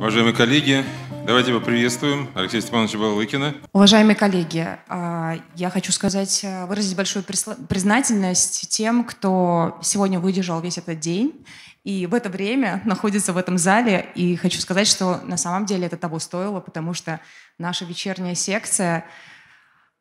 Уважаемые коллеги, давайте поприветствуем Алексея Степановича Балыкина. Уважаемые коллеги, а, я хочу сказать, а, выразить большую признательность тем, кто сегодня выдержал весь этот день и в это время находится в этом зале. И хочу сказать, что на самом деле это того стоило, потому что наша вечерняя секция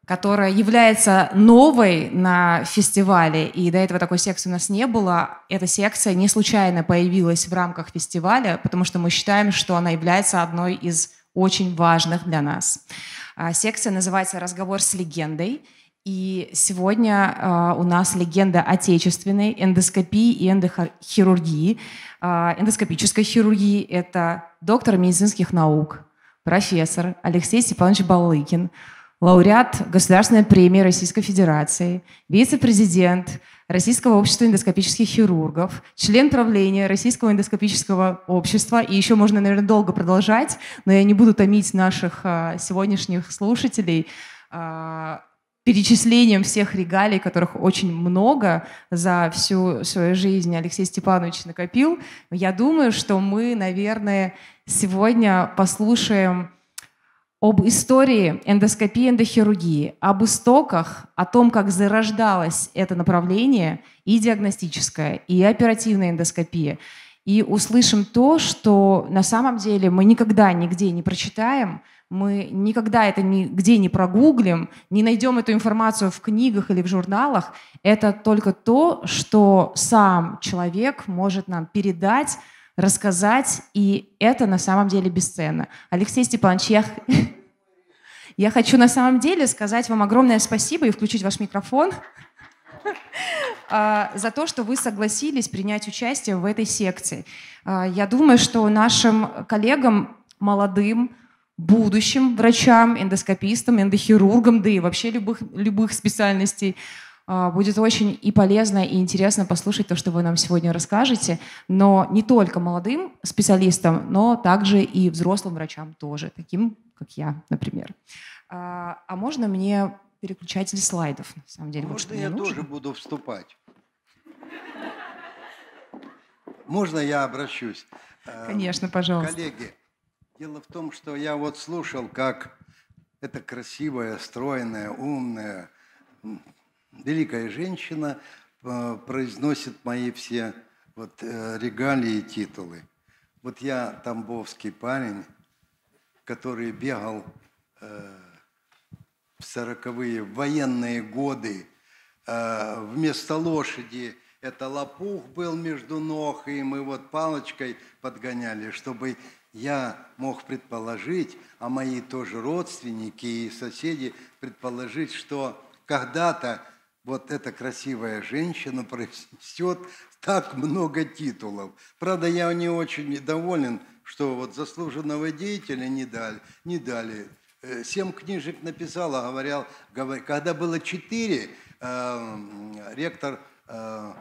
которая является новой на фестивале, и до этого такой секции у нас не было. Эта секция не случайно появилась в рамках фестиваля, потому что мы считаем, что она является одной из очень важных для нас. А, секция называется «Разговор с легендой», и сегодня а, у нас легенда отечественной эндоскопии и эндохирургии. А, эндоскопической хирургии – это доктор медицинских наук, профессор Алексей Степанович Балыкин – лауреат Государственной премии Российской Федерации, вице-президент Российского общества эндоскопических хирургов, член правления Российского эндоскопического общества. И еще можно, наверное, долго продолжать, но я не буду томить наших а, сегодняшних слушателей а, перечислением всех регалий, которых очень много за всю свою жизнь Алексей Степанович накопил. Я думаю, что мы, наверное, сегодня послушаем об истории эндоскопии эндохирургии, об истоках, о том, как зарождалось это направление, и диагностическое, и оперативная эндоскопия. И услышим то, что на самом деле мы никогда нигде не прочитаем, мы никогда это нигде не прогуглим, не найдем эту информацию в книгах или в журналах. Это только то, что сам человек может нам передать рассказать, и это на самом деле бесценно. Алексей Степанович, я, я хочу на самом деле сказать вам огромное спасибо и включить ваш микрофон а, за то, что вы согласились принять участие в этой секции. А, я думаю, что нашим коллегам молодым, будущим врачам, эндоскопистам, эндохирургам, да и вообще любых, любых специальностей – а, будет очень и полезно, и интересно послушать то, что вы нам сегодня расскажете, но не только молодым специалистам, но также и взрослым врачам тоже, таким, как я, например. А, а можно мне переключатель слайдов, на самом деле? Может, вот я нужно? тоже буду вступать? Можно я обращусь? Э, Конечно, пожалуйста. Коллеги, дело в том, что я вот слушал, как это красивая, стройная, умная, Великая женщина э, произносит мои все вот э, регалии и титулы. Вот я тамбовский парень, который бегал э, в сороковые военные годы вместо лошади это лопух был между ног, и мы вот палочкой подгоняли, чтобы я мог предположить, а мои тоже родственники и соседи предположить, что когда-то вот эта красивая женщина произнесет так много титулов. Правда, я не очень недоволен, что вот заслуженного деятеля не дали. Не дали. Э, семь книжек написала, говорил, говорил когда было четыре, э, ректор, э,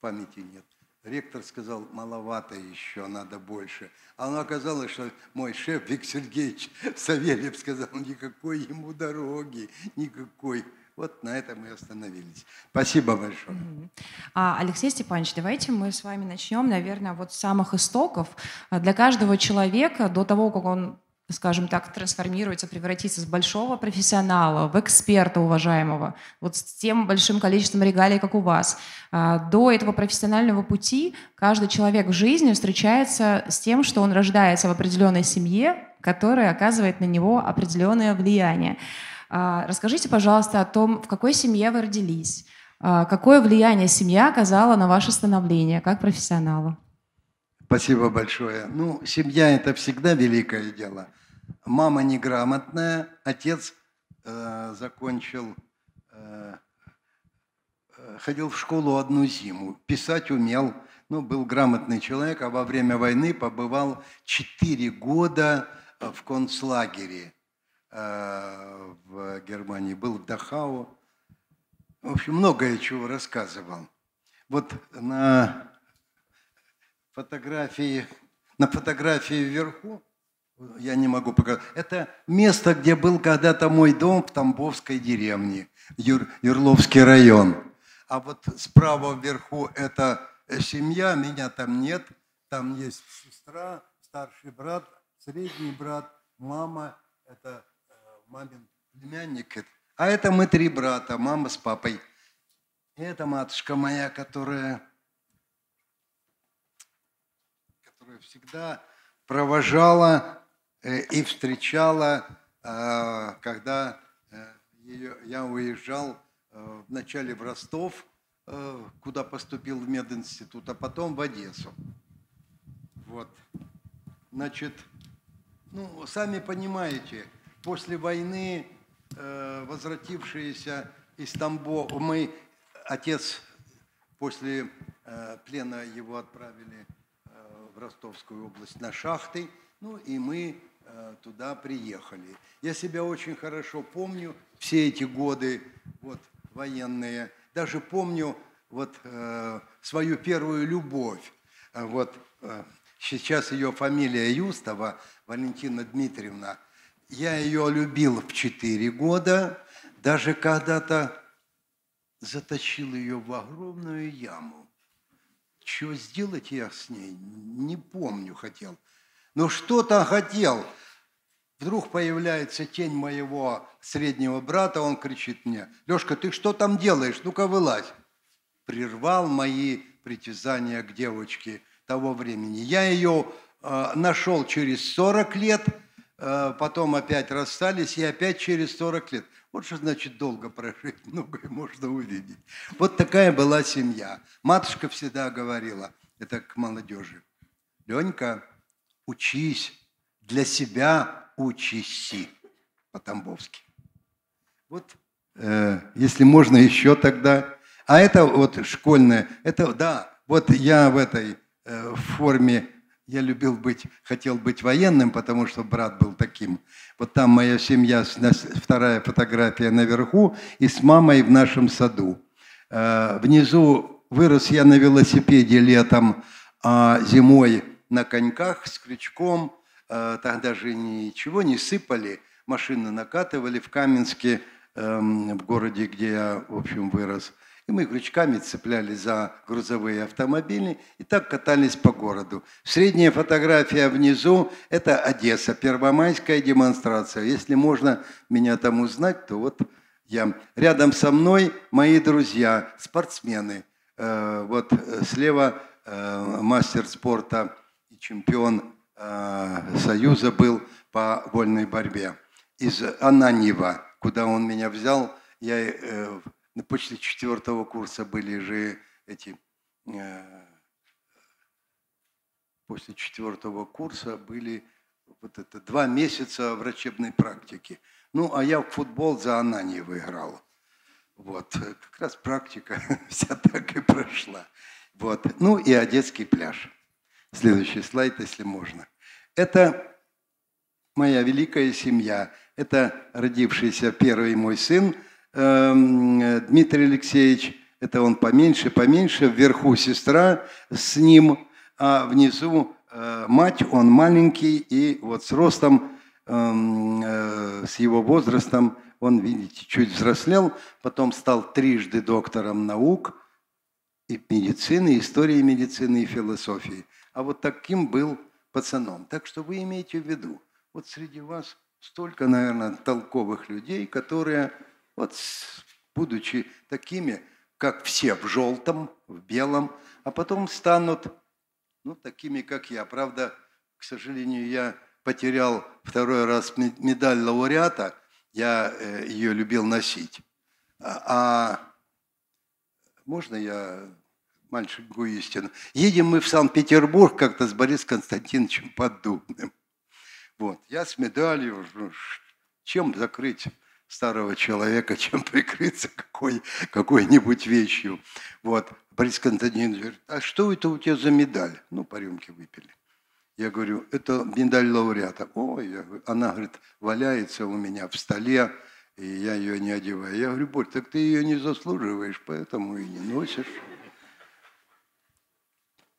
памяти нет, ректор сказал, маловато еще, надо больше. А оно оказалось, что мой шеф Виктор Сергеевич Савельев сказал, никакой ему дороги, никакой. Вот на этом мы остановились. Спасибо большое. А, Алексей Степанович, давайте мы с вами начнем, наверное, вот с самых истоков. Для каждого человека до того, как он скажем так, трансформируется, превратится с большого профессионала в эксперта уважаемого, вот с тем большим количеством регалий, как у вас. А, до этого профессионального пути каждый человек в жизни встречается с тем, что он рождается в определенной семье, которая оказывает на него определенное влияние. А, расскажите, пожалуйста, о том, в какой семье вы родились, а, какое влияние семья оказала на ваше становление как профессионала. Спасибо большое. Ну, семья – это всегда великое дело. Мама неграмотная, отец э, закончил, э, ходил в школу одну зиму, писать умел, ну, был грамотный человек, а во время войны побывал четыре года в концлагере – Э, в Германии, был в Дахау. В общем, многое чего рассказывал. Вот на фотографии, на фотографии вверху, я не могу показать, это место, где был когда-то мой дом в Тамбовской деревне, Юр, Юрловский район. А вот справа вверху это семья, меня там нет, там есть сестра, старший брат, средний брат, мама, это мамин племянник. А это мы три брата, мама с папой. И это матушка моя, которая, которая всегда провожала э, и встречала, э, когда э, я уезжал вначале в Ростов, куда поступил в мединститут, а потом в Одессу. Вот. Значит, ну, сами понимаете, после войны э, возвратившиеся из Тамбова, мы, отец после э, плена его отправили э, в Ростовскую область на шахты, ну и мы туда приехали. Я себя очень хорошо помню все эти годы вот, военные. Даже помню вот, э, свою первую любовь. Вот, э, сейчас ее фамилия Юстова, Валентина Дмитриевна – я ее любил в четыре года, даже когда-то заточил ее в огромную яму. Что сделать я с ней, не помню хотел. Но что-то хотел. Вдруг появляется тень моего среднего брата, он кричит мне, «Лешка, ты что там делаешь? Ну-ка вылазь!» Прервал мои притязания к девочке того времени. Я ее э, нашел через 40 лет – Э, потом опять расстались, и опять через 40 лет. Вот что значит долго прожить, многое можно увидеть. Вот такая была семья. Матушка всегда говорила, это к молодежи, Ленька, учись, для себя учись по-тамбовски. Вот, э, если можно еще тогда. А это вот школьное, это да, вот я в этой э, форме я любил быть, хотел быть военным, потому что брат был таким. Вот там моя семья, вторая фотография наверху, и с мамой в нашем саду. Э, внизу вырос я на велосипеде летом, а зимой на коньках с крючком. Э, Тогда же ничего не сыпали, машины накатывали в Каменске, эм, в городе, где я, в общем, вырос. И мы крючками цепляли за грузовые автомобили и так катались по городу. Средняя фотография внизу – это Одесса, первомайская демонстрация. Если можно меня там узнать, то вот я. Рядом со мной мои друзья, спортсмены. Э, вот э, слева э, мастер спорта и чемпион Союза был по вольной борьбе из Ананьева, куда он меня взял. Я ну, после четвертого курса были же эти, э, после четвертого курса были вот это два месяца врачебной практики. Ну, а я в футбол за Ананьева играл. Вот, как раз практика вся так и прошла. Вот, ну и одесский пляж. Следующий слайд, если можно. Это моя великая семья. Это родившийся первый мой сын – Эм, Дмитрий Алексеевич, это он поменьше, поменьше, вверху сестра с ним, а внизу э, мать, он маленький, и вот с ростом, эм, э, с его возрастом, он, видите, чуть взрослел, потом стал трижды доктором наук, и медицины, и истории медицины, и философии. А вот таким был пацаном. Так что вы имеете в виду, вот среди вас столько, наверное, толковых людей, которые вот будучи такими, как все в желтом, в белом, а потом станут, ну, такими, как я. Правда, к сожалению, я потерял второй раз медаль лауреата, я э, ее любил носить. А, а можно я маленькую истину? Едем мы в Санкт-Петербург как-то с Борисом Константиновичем Поддубным. Вот, я с медалью, ну, чем закрыть старого человека, чем прикрыться какой, какой-нибудь вещью. Вот. Борис Константинович говорит, а что это у тебя за медаль? Ну, по рюмке выпили. Я говорю, это медаль лауреата. О, я говорю, она, говорит, валяется у меня в столе, и я ее не одеваю. Я говорю, Борь, так ты ее не заслуживаешь, поэтому и не носишь.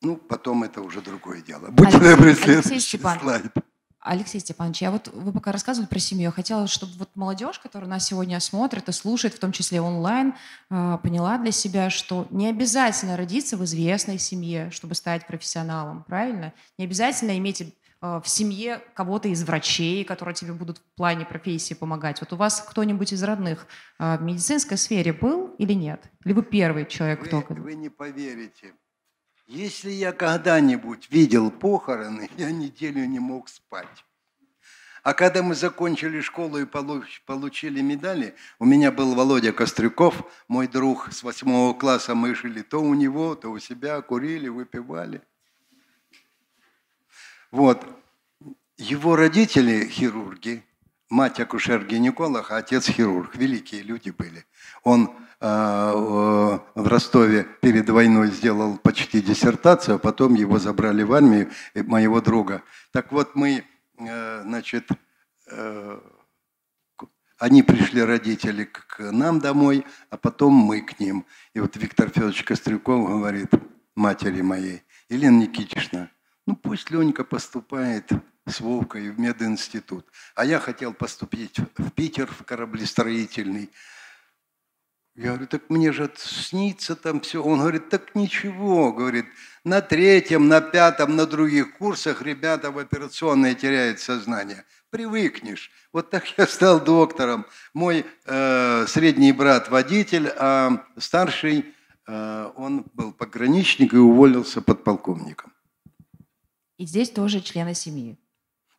Ну, потом это уже другое дело. Будьте добры, следующий слайд. Алексей Степанович, я вот вы пока рассказывали про семью, я хотела, чтобы вот молодежь, которая нас сегодня смотрит и слушает, в том числе онлайн, а, поняла для себя, что не обязательно родиться в известной семье, чтобы стать профессионалом, правильно? Не обязательно иметь а, в семье кого-то из врачей, которые тебе будут в плане профессии помогать. Вот у вас кто-нибудь из родных а, в медицинской сфере был или нет? Или вы первый человек, вы, кто? Вы не поверите. Если я когда-нибудь видел похороны, я неделю не мог спать. А когда мы закончили школу и получили медали, у меня был Володя Кострюков, мой друг с восьмого класса. Мы жили то у него, то у себя, курили, выпивали. Вот. Его родители хирурги, мать акушер-гинеколог, а отец хирург. Великие люди были. Он Э, в Ростове перед войной сделал почти диссертацию, а потом его забрали в армию, э, моего друга. Так вот, мы, э, значит, они пришли, родители, к нам домой, а потом мы к ним. И вот Виктор Федорович Кострюков говорит матери моей, Елена Никитична, ну пусть Ленька поступает с Вовкой в мединститут. А я хотел поступить в Питер, в кораблестроительный. Я говорю, так мне же снится там все. Он говорит, так ничего, говорит, на третьем, на пятом, на других курсах ребята в операционной теряют сознание. Привыкнешь. Вот так я стал доктором. Мой э, средний брат водитель, а старший, э, он был пограничник и уволился подполковником. И здесь тоже члены семьи?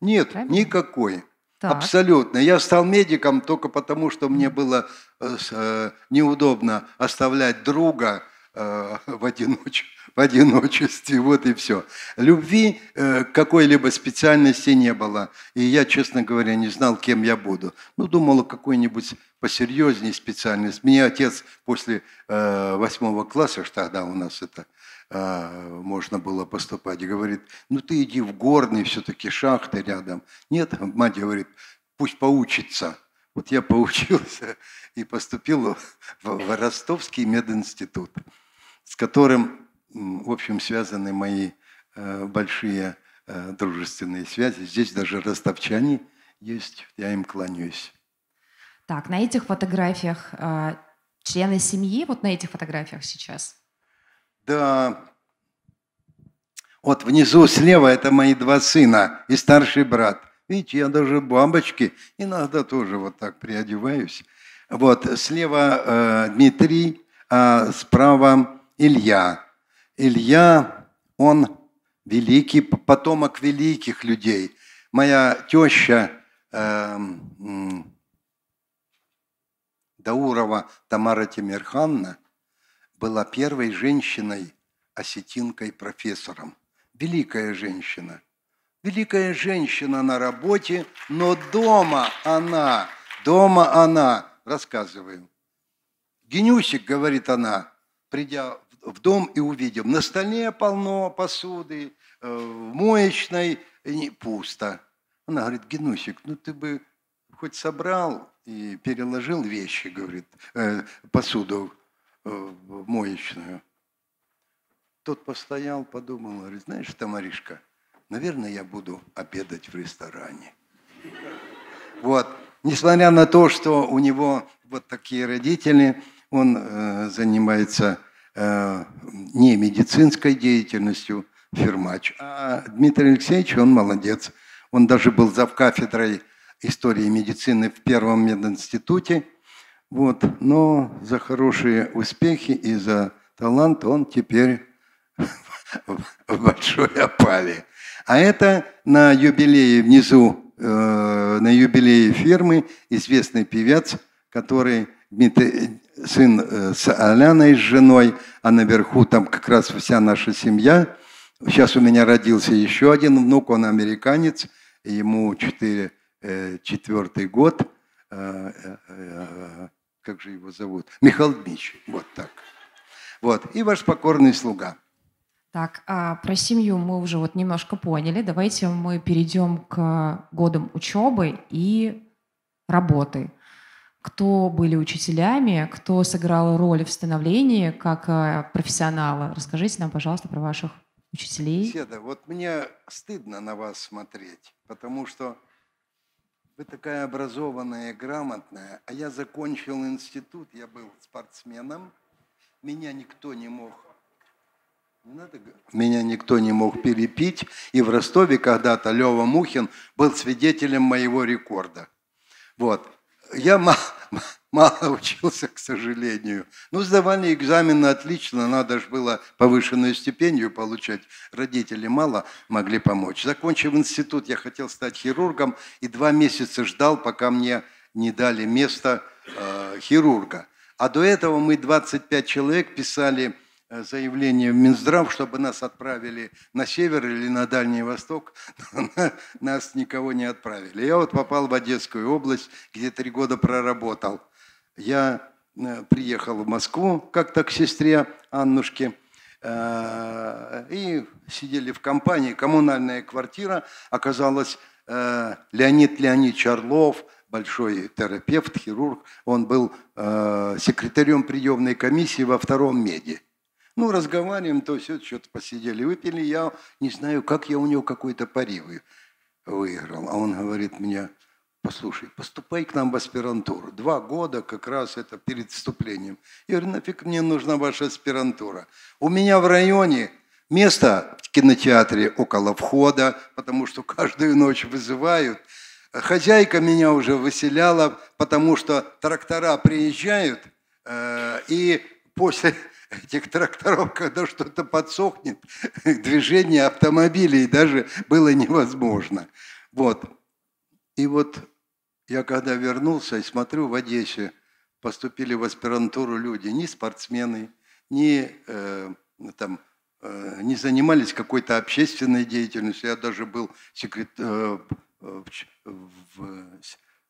Нет, Правильно? никакой. Так. Абсолютно. Я стал медиком только потому, что мне было Э, неудобно оставлять друга э, в, одиноч... в одиночестве, вот и все. Любви э, какой-либо специальности не было, и я, честно говоря, не знал, кем я буду. Ну, думал о какой-нибудь посерьезнее специальность. Мне отец после восьмого класса, тогда у нас это можно было поступать, говорит, ну ты иди в горный, все-таки шахты рядом. Нет, мать говорит, пусть поучится – вот я поучился и поступил в Ростовский мединститут, с которым, в общем, связаны мои э, большие э, дружественные связи. Здесь даже ростовчане есть, я им кланяюсь. Так, на этих фотографиях э, члены семьи, вот на этих фотографиях сейчас? Да, вот внизу слева это мои два сына и старший брат – Видите, я даже бабочки иногда тоже вот так приодеваюсь. Вот слева э, Дмитрий, а справа Илья. Илья, он великий потомок великих людей. Моя теща э, э, Даурова Тамара Тимирханна была первой женщиной осетинкой профессором. Великая женщина – Великая женщина на работе, но дома она, дома она, рассказываю. Генюсик, говорит она, придя в дом и увидев, на столе полно посуды, в э, моечной не, пусто. Она говорит, Генусик, ну ты бы хоть собрал и переложил вещи, говорит, э, посуду в э, моечную. Тот постоял, подумал, говорит, знаешь, Тамаришка, наверное, я буду обедать в ресторане. Вот. Несмотря на то, что у него вот такие родители, он э, занимается э, не медицинской деятельностью, фермач. А Дмитрий Алексеевич, он молодец. Он даже был кафедрой истории медицины в Первом мединституте. Вот. Но за хорошие успехи и за талант он теперь в большой опале. А это на юбилее внизу, э, на юбилее фирмы известный певец, который Дмитрий, сын э, с Аляной, с женой, а наверху там как раз вся наша семья. Сейчас у меня родился еще один внук, он американец, ему 4, э, четвертый год. Э, э, э, как же его зовут? Михаил Дмитриевич, вот так. Вот, и ваш покорный слуга. Так, а про семью мы уже вот немножко поняли. Давайте мы перейдем к годам учебы и работы. Кто были учителями, кто сыграл роль в становлении как а, профессионала? Расскажите нам, пожалуйста, про ваших учителей. Седа, вот мне стыдно на вас смотреть, потому что вы такая образованная, грамотная, а я закончил институт, я был спортсменом, меня никто не мог меня никто не мог перепить. И в Ростове когда-то Лева Мухин был свидетелем моего рекорда. Вот. Я мало, учился, к сожалению. Ну, сдавали экзамены отлично, надо же было повышенную стипендию получать. Родители мало могли помочь. Закончив институт, я хотел стать хирургом и два месяца ждал, пока мне не дали место э, хирурга. А до этого мы 25 человек писали Э, заявление в Минздрав, чтобы нас отправили на север или на Дальний Восток, нас никого не отправили. Я вот попал в Одесскую область, где три года проработал. Я э, приехал в Москву как-то к сестре Аннушке, э, и сидели в компании. Коммунальная квартира оказалась Леонид Леонидович Орлов, большой терапевт, хирург. Он был секретарем приемной комиссии во втором меди. Ну, разговариваем, то все, что-то посидели, выпили. Я не знаю, как я у него какой-то пари выиграл. А он говорит мне, послушай, поступай к нам в аспирантуру. Два года как раз это перед вступлением. Я говорю, нафиг мне нужна ваша аспирантура. У меня в районе место в кинотеатре около входа, потому что каждую ночь вызывают. Хозяйка меня уже выселяла, потому что трактора приезжают, э, и после этих тракторов, когда что-то подсохнет, движение автомобилей даже было невозможно. Вот. И вот я когда вернулся и смотрю, в Одессе поступили в аспирантуру люди, не спортсмены, не, э, там, э, не занимались какой-то общественной деятельностью. Я даже был секрет, э, в, в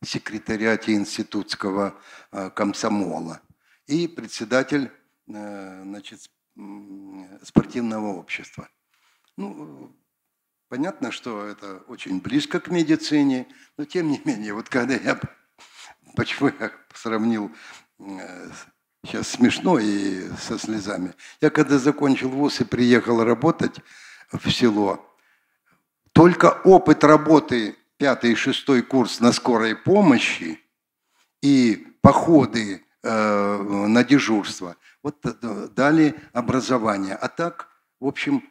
секретариате институтского э, комсомола. И председатель Э, значит, спортивного общества. Ну, понятно, что это очень близко к медицине, но тем не менее, вот когда я, почему я сравнил э, сейчас смешно и со слезами, я когда закончил вуз и приехал работать в село, только опыт работы пятый и шестой курс на скорой помощи и походы Э, на дежурство. Вот э, дали образование. А так, в общем,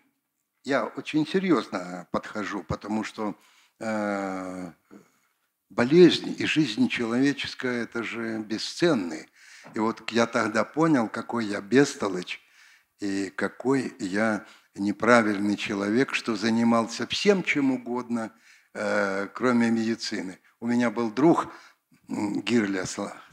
я очень серьезно подхожу, потому что э, болезнь и жизнь человеческая – это же бесценные. И вот я тогда понял, какой я бестолочь и какой я неправильный человек, что занимался всем чем угодно, кроме медицины. У меня был друг Гирля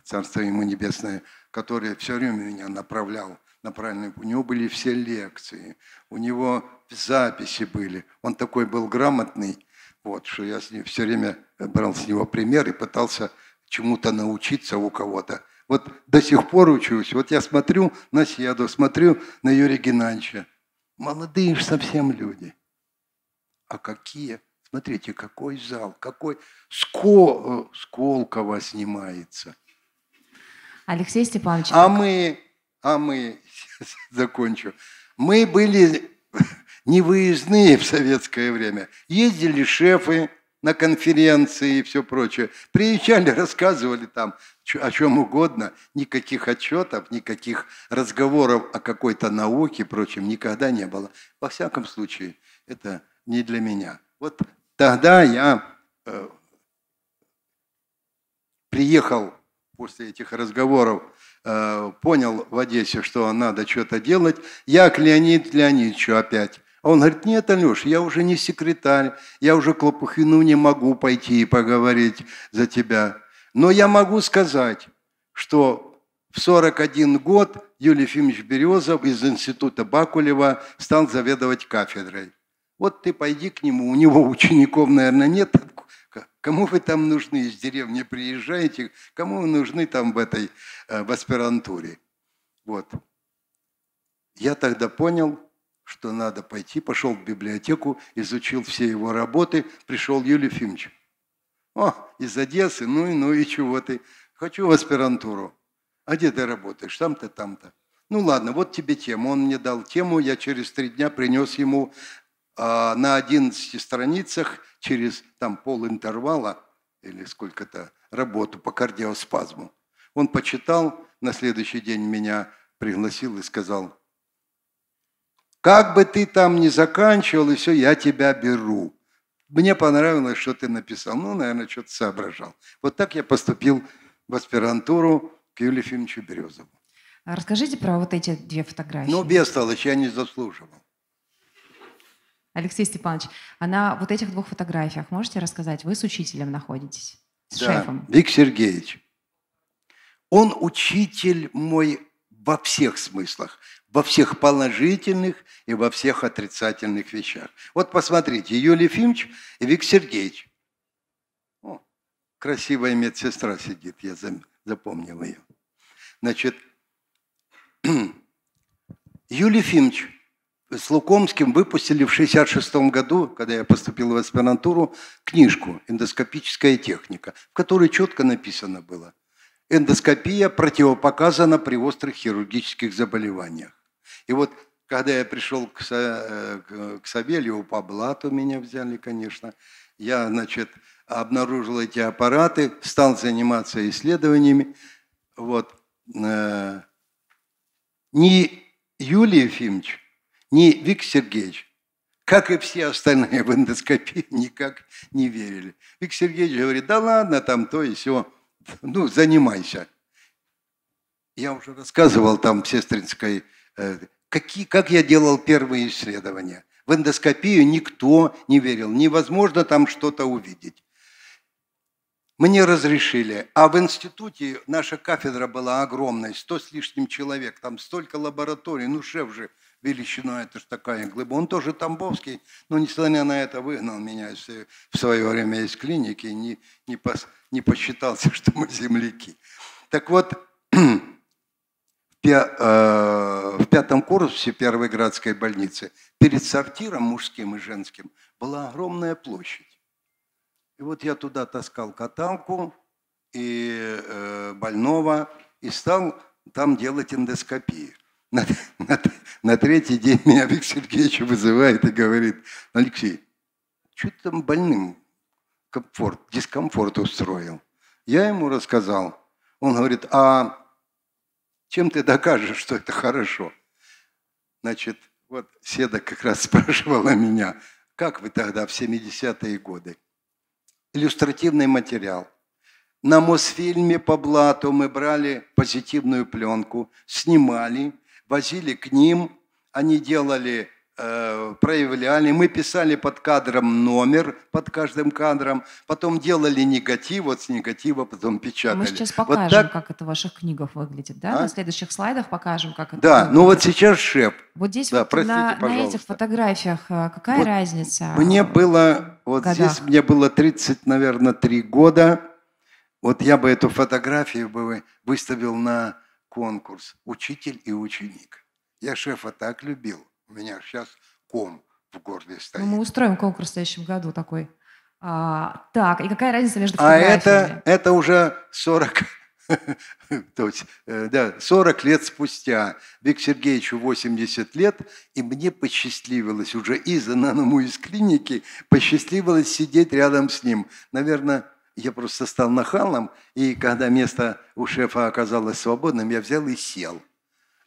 Царство Ему Небесное, который все время меня направлял на правильный... У него были все лекции, у него записи были. Он такой был грамотный, вот, что я с ним все время брал с него пример и пытался чему-то научиться у кого-то. Вот до сих пор учусь. Вот я смотрю на Седу, смотрю на Юрия Геннадьевича. Молодые же совсем люди. А какие? Смотрите, какой зал, какой Скол... Э, сколково снимается – Алексей Степанович. А, а мы, а мы, закончу, мы были невыездные в советское время. Ездили шефы на конференции и все прочее. Приезжали, рассказывали там о чем угодно, никаких отчетов, никаких разговоров о какой-то науке прочем никогда не было. Во всяком случае, это не для меня. Вот тогда я э, приехал после этих разговоров э, понял в Одессе, что надо что-то делать, я к Леониду Леонидовичу опять. он говорит, нет, Алеш, я уже не секретарь, я уже к Лопухину не могу пойти и поговорить за тебя. Но я могу сказать, что в 41 год Юлий Ефимович Березов из института Бакулева стал заведовать кафедрой. Вот ты пойди к нему, у него учеников, наверное, нет, Кому вы там нужны из деревни приезжаете, кому вы нужны там в этой, э, в аспирантуре. Вот. Я тогда понял, что надо пойти, пошел в библиотеку, изучил все его работы, пришел Юлий Фимович. О, из Одессы, ну и ну и чего ты? Хочу в аспирантуру. А где ты работаешь? Там-то, там-то. Ну ладно, вот тебе тема. Он мне дал тему, я через три дня принес ему а на 11 страницах через там пол интервала или сколько-то работу по кардиоспазму. Он почитал, на следующий день меня пригласил и сказал, как бы ты там ни заканчивал, и все, я тебя беру. Мне понравилось, что ты написал. Ну, наверное, что-то соображал. Вот так я поступил в аспирантуру к Юлию Ефимовичу Березову. А расскажите про вот эти две фотографии. Ну, без бестолочь, я не заслуживал. Алексей Степанович, а на вот этих двух фотографиях можете рассказать? Вы с учителем находитесь, с да, шефом. Вик Сергеевич. Он учитель мой во всех смыслах, во всех положительных и во всех отрицательных вещах. Вот посмотрите, Юлий Фимч и Вик Сергеевич. О, красивая медсестра сидит, я запомнил ее. Значит, Юлий Фимч – с Лукомским выпустили в 1966 году, когда я поступил в аспирантуру, книжку «Эндоскопическая техника», в которой четко написано было «Эндоскопия противопоказана при острых хирургических заболеваниях». И вот когда я пришел к, э, к Савельеву по блату, меня взяли, конечно, я, значит, обнаружил эти аппараты, стал заниматься исследованиями. Вот. Э, не Юлий Ефимович, ни Вик Сергеевич, как и все остальные в эндоскопии, никак не верили. Вик Сергеевич говорит, да ладно, там то и все, ну, занимайся. Я уже рассказывал там Сестринской, э, какие, как я делал первые исследования. В эндоскопию никто не верил. Невозможно там что-то увидеть. Мне разрешили. А в институте наша кафедра была огромной, сто с лишним человек. Там столько лабораторий. Ну, шеф же величина, это же такая глыба. Он тоже тамбовский, но несмотря на это выгнал меня э, в свое время из клиники, не, не, пос, не посчитался, что мы земляки. Так вот, э, в пятом курсе первой градской больницы перед сортиром мужским и женским была огромная площадь. И вот я туда таскал каталку и э, больного и стал там делать эндоскопию на, на, на третий день меня Виктор Сергеевич вызывает и говорит, Алексей, что ты там больным комфорт, дискомфорт устроил? Я ему рассказал. Он говорит, а чем ты докажешь, что это хорошо? Значит, вот Седа как раз спрашивала меня, как вы тогда в 70-е годы? Иллюстративный материал. На Мосфильме по блату мы брали позитивную пленку, снимали – возили к ним, они делали э, проявляли, мы писали под кадром номер, под каждым кадром, потом делали негатив, вот с негатива потом печатали. Мы сейчас покажем, вот так... как это в ваших книгах выглядит, да? А? На следующих слайдах покажем, как это Да, выглядит. ну вот сейчас шеп. Вот здесь да, вот простите, на, на этих фотографиях э, какая вот разница? Мне было, вот годах? здесь мне было 30, наверное, 3 года. Вот я бы эту фотографию бы выставил на конкурс «Учитель и ученик». Я шефа так любил. У меня сейчас ком в горле стоит. Ну, мы устроим конкурс в следующем году такой. А, так, и какая разница между А это, это уже 40, то есть, э, да, 40 лет спустя. Вик Сергеевичу 80 лет, и мне посчастливилось уже из ананому из клиники, посчастливилось сидеть рядом с ним. Наверное, я просто стал нахалом, и когда место у шефа оказалось свободным, я взял и сел.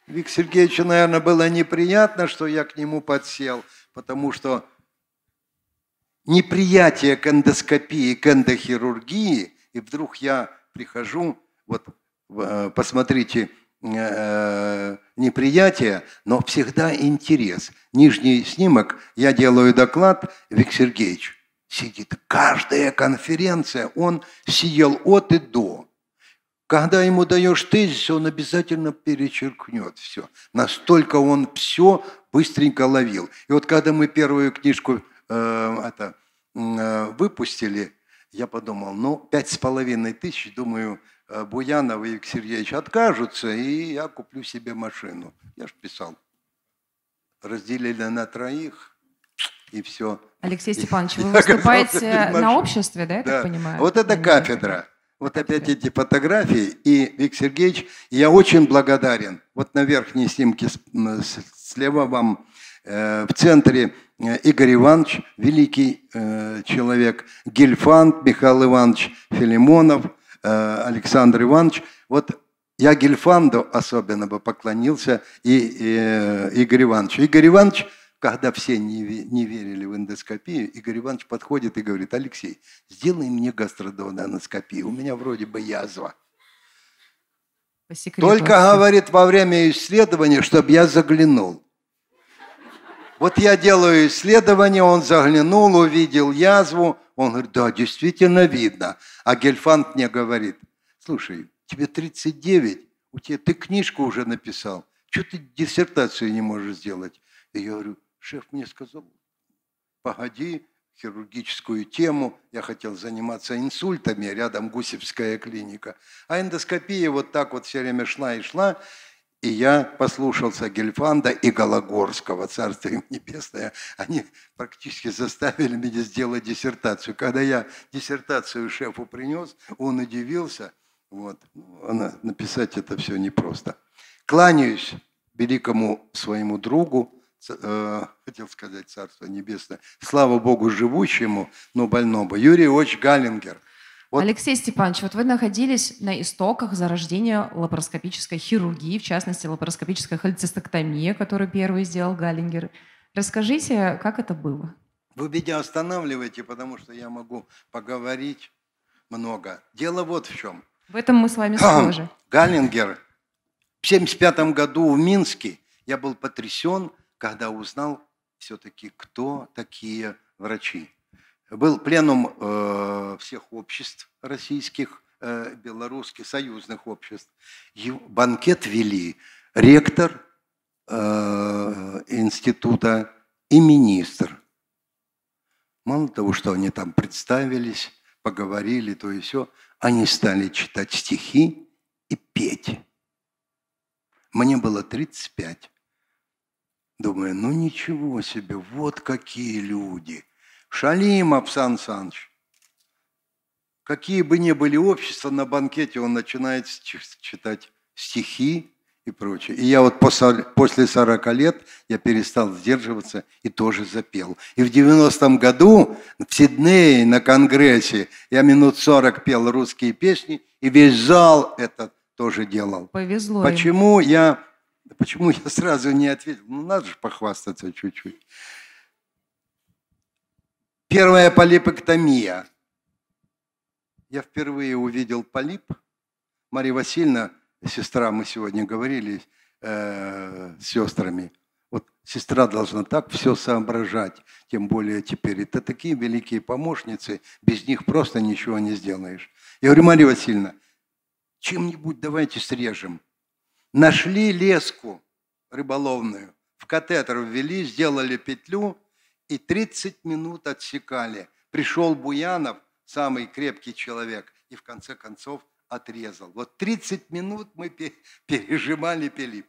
Вик Сергеевичу, наверное, было неприятно, что я к нему подсел, потому что неприятие к эндоскопии, к эндохирургии, и вдруг я прихожу, вот э, посмотрите, э, неприятие, но всегда интерес. Нижний снимок я делаю доклад Вик Сергеевич сидит. Каждая конференция, он съел от и до. Когда ему даешь тезис, он обязательно перечеркнет все. Настолько он все быстренько ловил. И вот когда мы первую книжку э, это, э, выпустили, я подумал, ну, пять с половиной тысяч, думаю, э, Буянов и Виктор Сергеевич откажутся, и я куплю себе машину. Я же писал. Разделили на троих, и все. Алексей Степанович, вы выступаете на обществе, да, я да. так понимаю? Вот это кафедра. Вот опять эти фотографии. И, Виктор Сергеевич, я очень благодарен. Вот на верхней снимке слева вам э, в центре э, Игорь Иванович, великий э, человек, Гельфанд Михаил Иванович Филимонов, Александр Иванович. Вот я Гельфанду особенно бы поклонился и, и Игорь Иванович. Игорь Иванович – когда все не, верили в эндоскопию, Игорь Иванович подходит и говорит, Алексей, сделай мне гастродоноскопию, у меня вроде бы язва. По Только, говорит, во время исследования, чтобы я заглянул. Вот я делаю исследование, он заглянул, увидел язву. Он говорит, да, действительно видно. А Гельфанд мне говорит, слушай, тебе 39, у тебя, ты книжку уже написал, что ты диссертацию не можешь сделать? И я говорю, Шеф мне сказал, погоди, хирургическую тему, я хотел заниматься инсультами, а рядом Гусевская клиника. А эндоскопия вот так вот все время шла и шла, и я послушался Гельфанда и Гологорского, царство им небесное. Они практически заставили меня сделать диссертацию. Когда я диссертацию шефу принес, он удивился. Вот. Написать это все непросто. Кланяюсь великому своему другу, Э, хотел сказать Царство Небесное, слава Богу живущему, но больному, Юрий Оч Галлингер. Вот. Алексей Степанович, вот вы находились на истоках зарождения лапароскопической хирургии, в частности, лапароскопической холецистектомия, которую первый сделал Галлингер. Расскажите, как это было? Вы меня останавливаете, потому что я могу поговорить много. Дело вот в чем. В этом мы с вами схожи. Галлингер в 1975 году в Минске я был потрясен – когда узнал все-таки, кто такие врачи. Был пленум э, всех обществ российских, э, белорусских, союзных обществ. И банкет вели ректор э, института и министр. Мало того, что они там представились, поговорили, то и все, они стали читать стихи и петь. Мне было 35. Думаю, ну ничего себе, вот какие люди. Шалимов Сан Саныч. Какие бы ни были общества, на банкете он начинает читать стихи и прочее. И я вот после 40 лет я перестал сдерживаться и тоже запел. И в 90-м году в Сиднее на конгрессе я минут 40 пел русские песни, и весь зал этот тоже делал. Повезло. Почему им. я да почему я сразу не ответил? Ну, надо же похвастаться чуть-чуть. Первая полипэктомия. Я впервые увидел полип. Мария Васильевна, сестра, мы сегодня говорили э, с сестрами. Вот сестра должна так все соображать, тем более теперь. Это такие великие помощницы, без них просто ничего не сделаешь. Я говорю, Мария Васильевна, чем-нибудь давайте срежем. Нашли леску рыболовную, в катетер ввели, сделали петлю и 30 минут отсекали. Пришел Буянов, самый крепкий человек, и в конце концов отрезал. Вот 30 минут мы пережимали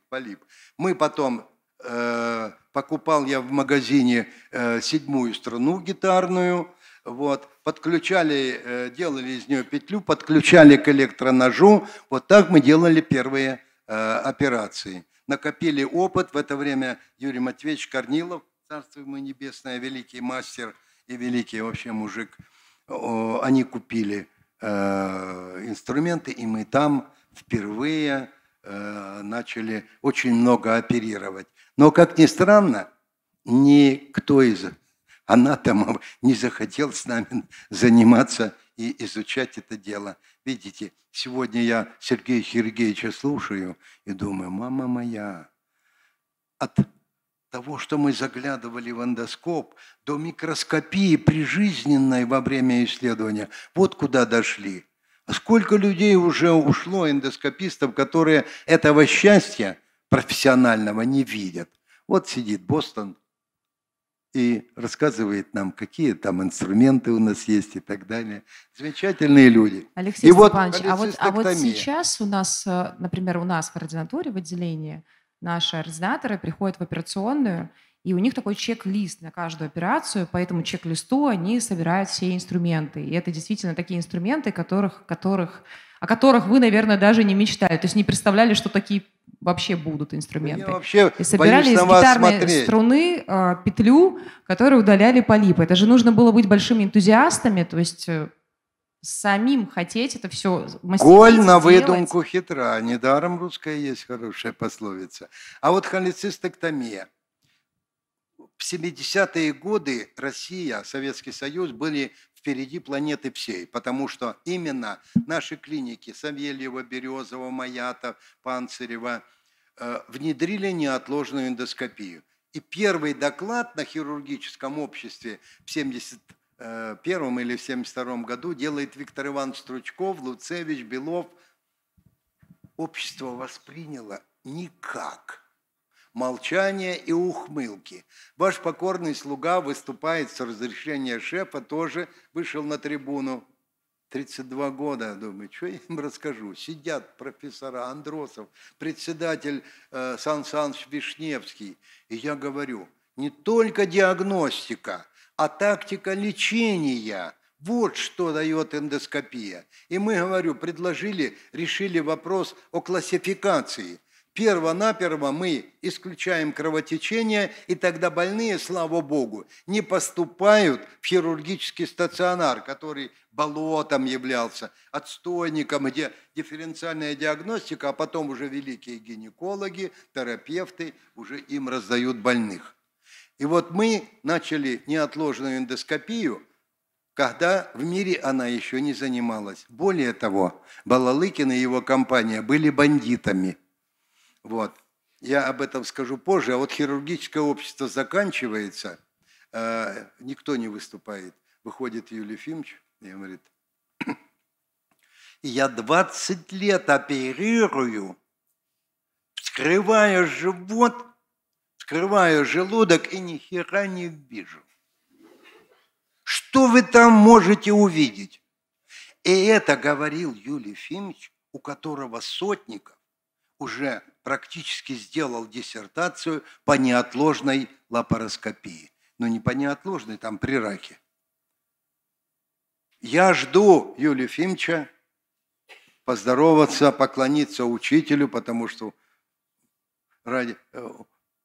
полип. Мы потом э, покупал я в магазине э, седьмую струну гитарную, вот, подключали, э, делали из нее петлю, подключали к электроножу. Вот так мы делали первые Э, операций. Накопили опыт. В это время Юрий Матвеевич Корнилов, царство ему небесное, великий мастер и великий вообще мужик, они купили э, инструменты, и мы там впервые э, начали очень много оперировать. Но, как ни странно, никто из анатомов не захотел с нами заниматься и изучать это дело. Видите, сегодня я Сергея Сергеевича слушаю и думаю, мама моя, от того, что мы заглядывали в эндоскоп, до микроскопии прижизненной во время исследования, вот куда дошли. А сколько людей уже ушло, эндоскопистов, которые этого счастья профессионального не видят. Вот сидит Бостон, и рассказывает нам, какие там инструменты у нас есть и так далее. Замечательные люди. Алексей и Степанович, вот, а, вот, а вот сейчас у нас, э, например, у нас в ординатуре, в отделении, наши ординаторы приходят в операционную, и у них такой чек-лист на каждую операцию, по этому чек-листу они собирают все инструменты. И это действительно такие инструменты, которых, которых, о которых вы, наверное, даже не мечтали. То есть не представляли, что такие вообще будут инструменты. Да вообще и собирали из гитарной смотреть. струны э, петлю, которую удаляли полипы. Это же нужно было быть большими энтузиастами, то есть э, самим хотеть это все мастерить, Голь на выдумку хитра. Недаром русская есть хорошая пословица. А вот холецистектомия – в 70-е годы Россия, Советский Союз были впереди планеты всей, потому что именно наши клиники Савельева, Березова, Маятов, Панцерева э, внедрили неотложную эндоскопию. И первый доклад на хирургическом обществе в 1971 или в 1972 году делает Виктор Иванович Стручков, Луцевич, Белов. Общество восприняло никак – молчание и ухмылки. Ваш покорный слуга выступает с разрешения шефа, тоже вышел на трибуну. 32 года, думаю, что я им расскажу. Сидят профессора Андросов, председатель э, Сан Саныч Вишневский. И я говорю, не только диагностика, а тактика лечения – вот что дает эндоскопия. И мы, говорю, предложили, решили вопрос о классификации – Перво-наперво мы исключаем кровотечение, и тогда больные, слава богу, не поступают в хирургический стационар, который болотом являлся, отстойником, где дифференциальная диагностика, а потом уже великие гинекологи, терапевты уже им раздают больных. И вот мы начали неотложную эндоскопию – когда в мире она еще не занималась. Более того, Балалыкин и его компания были бандитами – вот. Я об этом скажу позже. А вот хирургическое общество заканчивается, э, никто не выступает. Выходит Юлий Ефимович и говорит, я 20 лет оперирую, вскрываю живот, вскрываю желудок и ни хера не вижу. Что вы там можете увидеть? И это говорил Юлий Ефимович, у которого сотников уже практически сделал диссертацию по неотложной лапароскопии. Но ну, не по неотложной, там при раке. Я жду Юлию Фимча поздороваться, поклониться учителю, потому что ради... Э,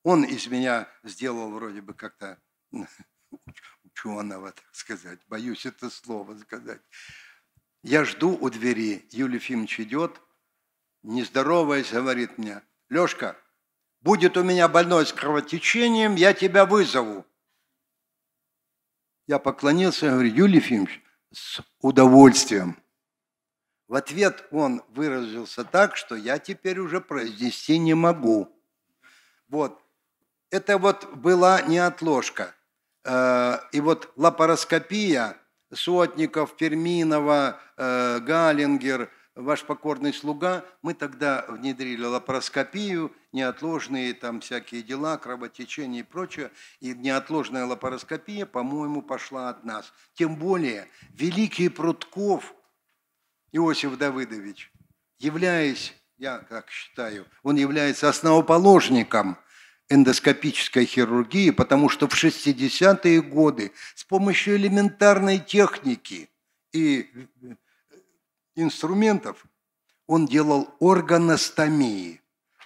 он из меня сделал вроде бы как-то ученого, так сказать. Боюсь это слово сказать. Я жду у двери. Юлий Фимович идет – не здороваясь, говорит мне, Лешка, будет у меня больной с кровотечением, я тебя вызову. Я поклонился, говорю, Юлий Ефимович, с удовольствием. В ответ он выразился так, что я теперь уже произнести не могу. Вот. Это вот была неотложка, э, И вот лапароскопия Сотников, Перминова, э, Галлингер – ваш покорный слуга, мы тогда внедрили лапароскопию, неотложные там всякие дела, кровотечение и прочее. И неотложная лапароскопия, по-моему, пошла от нас. Тем более, великий Прудков Иосиф Давыдович, являясь, я как считаю, он является основоположником эндоскопической хирургии, потому что в 60-е годы с помощью элементарной техники и инструментов он делал органостомии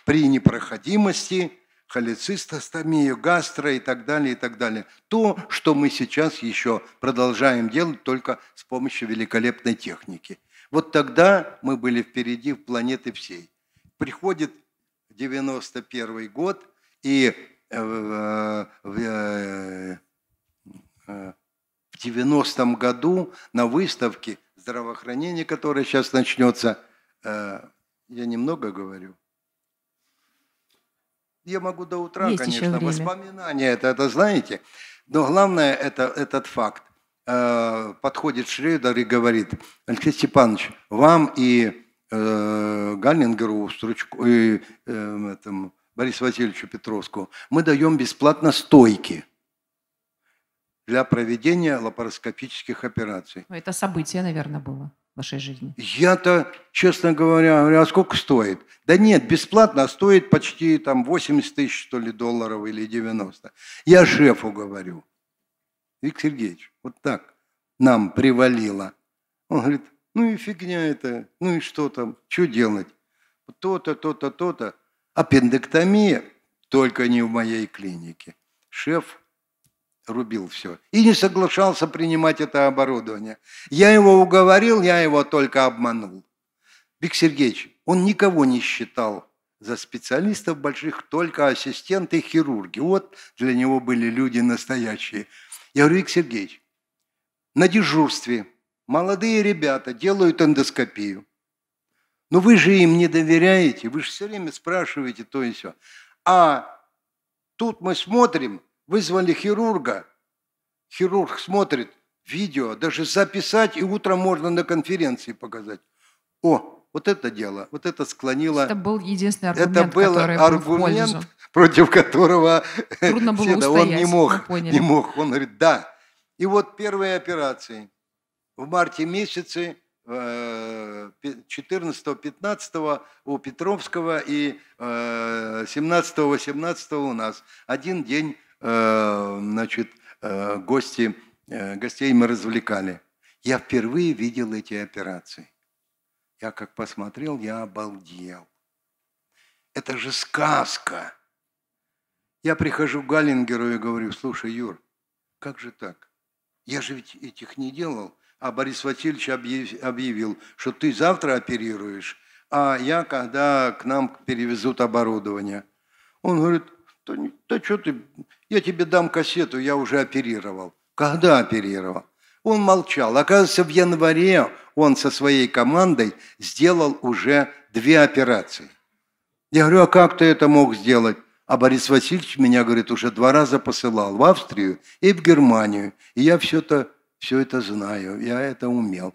при непроходимости, холецистостомию, гастро и так далее, и так далее. То, что мы сейчас еще продолжаем делать только с помощью великолепной техники. Вот тогда мы были впереди в планеты всей. Приходит 91 год, и э, в 90-м э, э, году на выставке здравоохранение, которое сейчас начнется. Э, я немного говорю. Я могу до утра, Есть конечно, воспоминания это, это знаете. Но главное это этот факт. Э, подходит Шредер и говорит, Алексей Степанович, вам и э, Галлингеру, Стручку, и э, этому, Борису Васильевичу Петровскому мы даем бесплатно стойки – для проведения лапароскопических операций. Ну, это событие, наверное, было в вашей жизни? Я-то, честно говоря, говорю, а сколько стоит? Да нет, бесплатно, а стоит почти там 80 тысяч, что ли, долларов или 90. Я шефу говорю, Виктор Сергеевич, вот так нам привалило. Он говорит, ну и фигня это, ну и что там, что делать? То-то, то-то, то-то. Аппендэктомия, только не в моей клинике. Шеф рубил все. И не соглашался принимать это оборудование. Я его уговорил, я его только обманул. Биг Сергеевич, он никого не считал за специалистов больших, только ассистенты и хирурги. Вот для него были люди настоящие. Я говорю, Виктор Сергеевич, на дежурстве молодые ребята делают эндоскопию. Но вы же им не доверяете, вы же все время спрашиваете то и все. А тут мы смотрим, Вызвали хирурга. Хирург смотрит видео, даже записать, и утром можно на конференции показать. О, вот это дело, вот это склонило... Это был единственный аргумент, это был который аргумент, был против которого Трудно было устоять, он не мог, не мог. Он говорит, да. И вот первые операции. В марте месяце 14-15 э, у Петровского и 17-18 э, у нас. Один день Э, значит, э, гости, э, гостей мы развлекали. Я впервые видел эти операции. Я как посмотрел, я обалдел. Это же сказка. Я прихожу к Галлингеру и говорю, слушай, Юр, как же так? Я же ведь этих не делал. А Борис Васильевич объявил, что ты завтра оперируешь, а я, когда к нам перевезут оборудование. Он говорит, что, да что ты, я тебе дам кассету, я уже оперировал. Когда оперировал? Он молчал. Оказывается, в январе он со своей командой сделал уже две операции. Я говорю, а как ты это мог сделать? А Борис Васильевич меня, говорит, уже два раза посылал в Австрию и в Германию. И я все это, все это знаю, я это умел.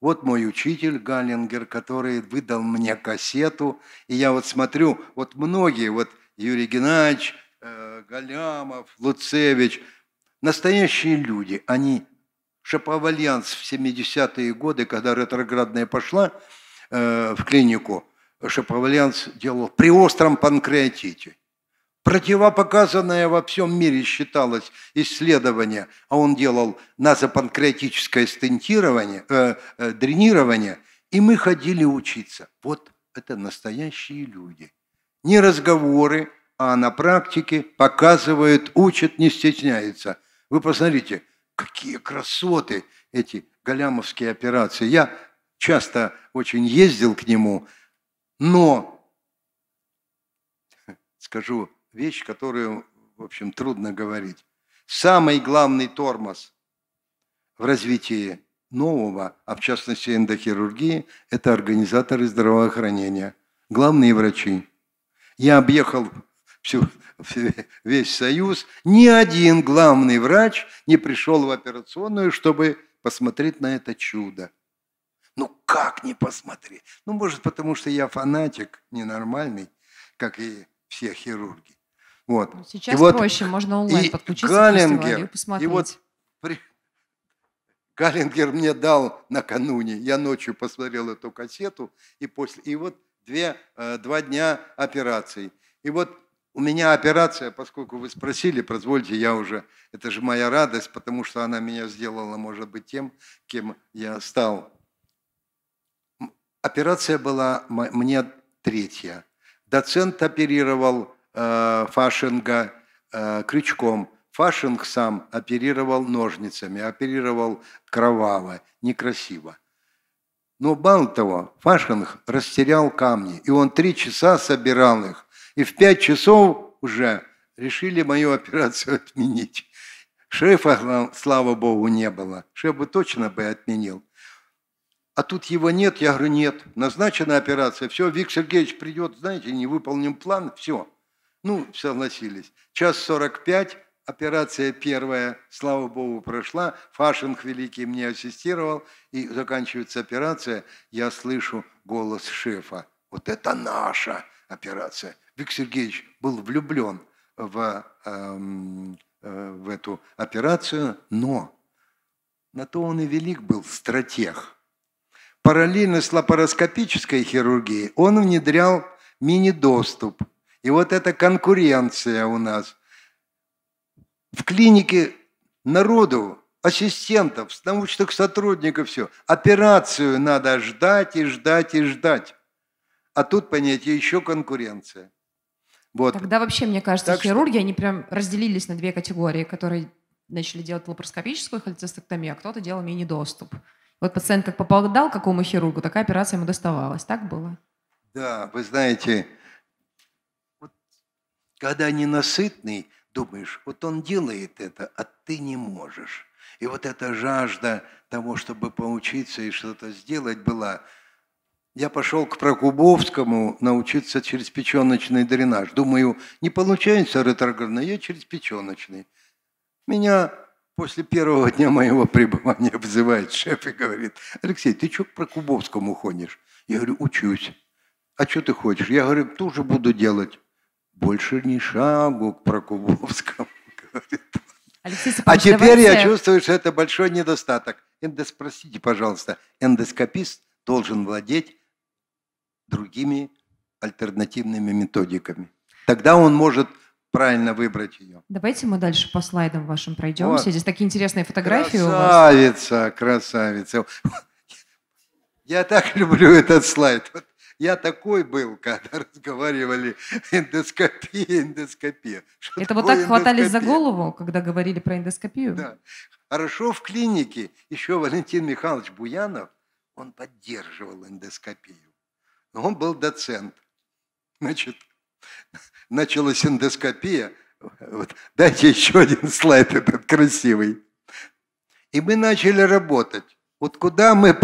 Вот мой учитель Галлингер, который выдал мне кассету. И я вот смотрю, вот многие, вот Юрий Геннадьевич, э, Галямов, Луцевич. Настоящие люди, они Шаповальянс в 70-е годы, когда ретроградная пошла э, в клинику, Шаповальянс делал при остром панкреатите. Противопоказанное во всем мире считалось исследование, а он делал назопанкреатическое стентирование, э, э, дренирование, и мы ходили учиться. Вот это настоящие люди – не разговоры, а на практике показывает, учит, не стесняется. Вы посмотрите, какие красоты эти голямовские операции. Я часто очень ездил к нему, но скажу вещь, которую, в общем, трудно говорить. Самый главный тормоз в развитии нового, а в частности эндохирургии, это организаторы здравоохранения, главные врачи. Я объехал всю, весь Союз. Ни один главный врач не пришел в операционную, чтобы посмотреть на это чудо. Ну как не посмотреть? Ну может потому, что я фанатик ненормальный, как и все хирурги. Вот. Ну, сейчас и проще, вот, проще, можно онлайн и подключиться Галлингер, и, и вот при... Галлингер мне дал накануне, я ночью посмотрел эту кассету, и, после, и вот две, э, два дня операций. И вот у меня операция, поскольку вы спросили, позвольте, я уже, это же моя радость, потому что она меня сделала, может быть, тем, кем я стал. Операция была мне третья. Доцент оперировал э, Фашинга э, крючком. Фашинг сам оперировал ножницами, оперировал кроваво, некрасиво. Но Балтова того, Фашинг растерял камни, и он три часа собирал их. И в пять часов уже решили мою операцию отменить. Шефа, слава богу, не было. Шеф бы точно бы отменил. А тут его нет, я говорю, нет. Назначена операция, все, Вик Сергеевич придет, знаете, не выполним план, все. Ну, согласились. Час сорок пять, Операция первая, слава богу, прошла. Фашинг великий мне ассистировал. И заканчивается операция, я слышу голос шефа. Вот это наша операция. Виктор Сергеевич был влюблен в, эм, э, в эту операцию, но на то он и велик был стратег. Параллельно с лапароскопической хирургией он внедрял мини-доступ. И вот эта конкуренция у нас – в клинике народу, ассистентов, научных сотрудников, все. Операцию надо ждать и ждать и ждать. А тут, понятие, еще конкуренция. Вот. Тогда вообще, мне кажется, так хирурги, что... они прям разделились на две категории, которые начали делать лапароскопическую холецистектомию, а кто-то делал мини-доступ. Вот пациент как попадал к какому хирургу, такая операция ему доставалась. Так было? Да, вы знаете, вот, когда ненасытный – Думаешь, вот он делает это, а ты не можешь. И вот эта жажда того, чтобы поучиться и что-то сделать, была. Я пошел к Прокубовскому научиться через печеночный дренаж. Думаю, не получается ретроградный, я через печеночный. Меня после первого дня моего пребывания вызывает шеф и говорит, Алексей, ты что к Прокубовскому ходишь? Я говорю, учусь. А что ты хочешь? Я говорю, тоже буду делать больше ни шагу к Прокубовскому. а теперь давайте... я чувствую, что это большой недостаток. Эндос, простите, пожалуйста, эндоскопист должен владеть другими альтернативными методиками. Тогда он может правильно выбрать ее. Давайте мы дальше по слайдам вашим пройдемся. Вот. Здесь такие интересные фотографии красавица, у вас. Красавица, красавица. Я так люблю этот слайд. Вот я такой был, когда разговаривали эндоскопия, эндоскопия. Что Это вот так хватались за голову, когда говорили про эндоскопию? Да. Хорошо в клинике еще Валентин Михайлович Буянов, он поддерживал эндоскопию. Но он был доцент. Значит, началась эндоскопия. Вот, дайте еще один слайд этот красивый. И мы начали работать. Вот куда мы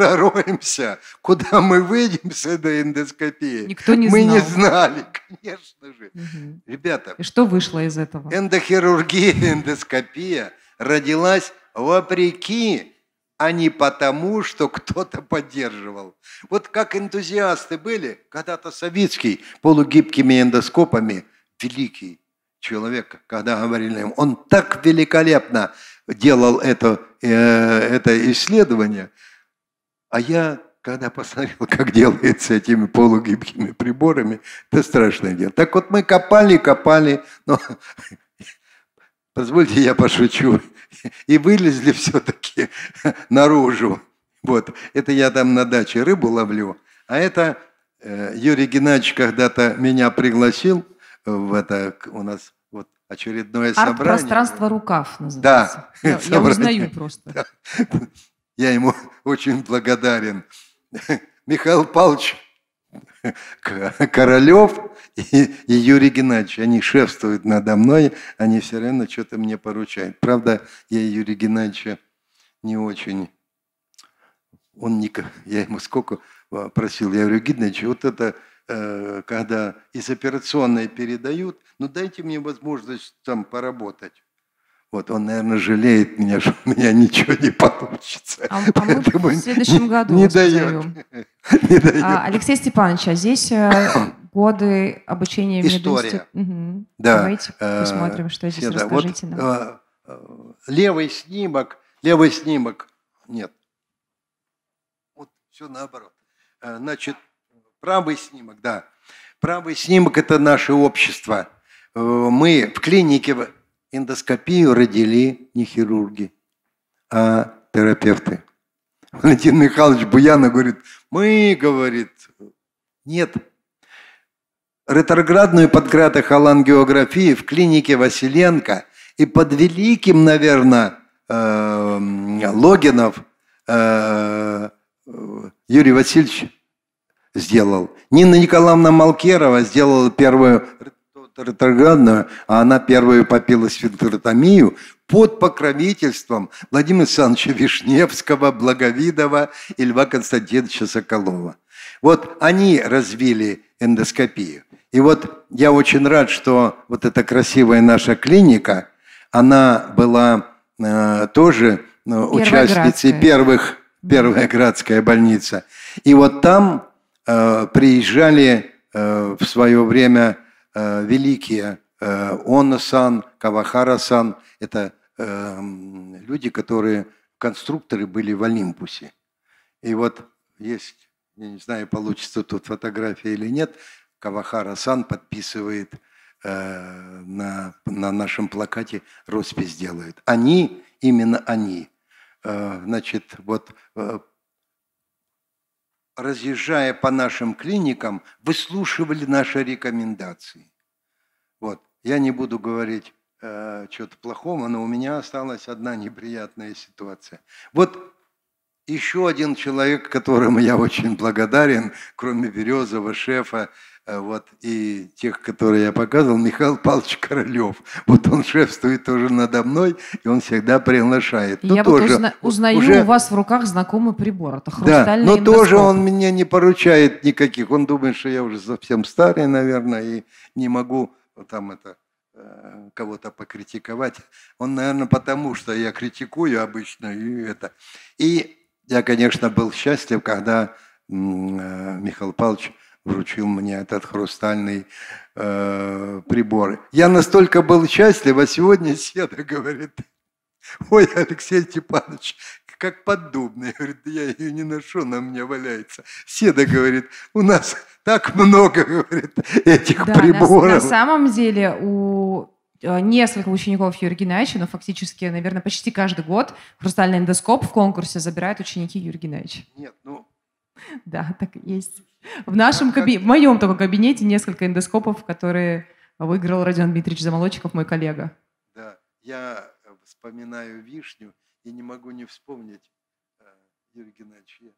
пророемся, куда мы выйдем с этой эндоскопией, Никто не мы знал. не знали, конечно же. Угу. Ребята. И что вышло из этого? Эндохирургия, эндоскопия родилась вопреки а не потому, что кто-то поддерживал. Вот как энтузиасты были, когда-то Савицкий полугибкими эндоскопами, великий человек, когда говорили им, он так великолепно делал это, э, это исследование – а я, когда посмотрел, как делается этими полугибкими приборами, это страшное дело. Так вот мы копали, копали, но позвольте я пошучу, и вылезли все-таки наружу. Вот, это я там на даче рыбу ловлю, а это э, Юрий Геннадьевич когда-то меня пригласил в это у нас вот очередное собрание. Арт-пространство рукав называется. Да. Я, я узнаю просто. Да. Я ему очень благодарен. Михаил Павлович Королев и, Юрий Геннадьевич. Они шефствуют надо мной, они все равно что-то мне поручают. Правда, я Юрий Геннадьевича не очень... Он не... Я ему сколько а, просил, я говорю, Геннадьевич, вот это э, когда из операционной передают, ну дайте мне возможность там поработать. Вот он, наверное, жалеет меня, что у меня ничего не получится. А, а мы в следующем не, году не дает. не дает. А, Алексей Степанович, а здесь э, годы обучения в История. Угу. Да. Давайте э, посмотрим, что здесь. Седа. Расскажите вот, нам. Э, левый снимок, левый снимок, нет. Вот все наоборот. Значит, правый снимок, да. Правый снимок – это наше общество. Мы в клинике Эндоскопию родили не хирурги, а терапевты. Валентин Михайлович Буяна говорит, мы, говорит, нет. Ретроградную подградохолангиографию в клинике Василенко и под великим, наверное, эм, Логинов э, Юрий Васильевич сделал. Нина Николаевна Малкерова сделала первую ретроградную, а она первая попила сфинтеротомию под покровительством Владимира Александровича Вишневского, Благовидова и Льва Константиновича Соколова. Вот они развили эндоскопию. И вот я очень рад, что вот эта красивая наша клиника, она была э, тоже э, участницей первых, первая градская больница. И вот там э, приезжали э, в свое время Э, великие э, сан Кавахара-сан. Это э, люди, которые конструкторы были в Олимпусе. И вот есть, я не знаю, получится тут фотография или нет, Кавахара-сан подписывает э, на, на нашем плакате роспись делают. Они, именно они. значит, вот разъезжая по нашим клиникам, выслушивали наши рекомендации. Вот. Я не буду говорить э, что-то плохого, но у меня осталась одна неприятная ситуация. Вот еще один человек, которому я очень благодарен, кроме Березова, шефа, э, вот, и тех, которые я показывал, Михаил Павлович Королев. Вот он шефствует тоже надо мной, и он всегда приглашает. Ну, я тоже вот узна- узнаю, уже... у вас в руках знакомый прибор, это хрустальный Да, но тоже он мне не поручает никаких. Он думает, что я уже совсем старый, наверное, и не могу там это э, кого-то покритиковать. Он, наверное, потому что я критикую обычно и это. И я, конечно, был счастлив, когда э, Михаил Павлович вручил мне этот хрустальный э, прибор. Я настолько был счастлив, а сегодня Седа говорит, ой, Алексей Степанович, как поддубный. Говорит, я ее не ношу, она у меня валяется. Седа говорит, у нас так много, говорит, этих да, приборов. На, на самом деле у Э, несколько учеников Юрия Геннадьевича, но фактически, наверное, почти каждый год «Хрустальный эндоскоп» в конкурсе забирает ученики Юрия Геннадьевича. Нет, ну... Да, так и есть. В нашем каби... в моем только кабинете несколько эндоскопов, которые выиграл Родион Дмитриевич Замолочников, мой коллега. Да, я вспоминаю вишню и не могу не вспомнить, э, Юрий Геннадьевич, э,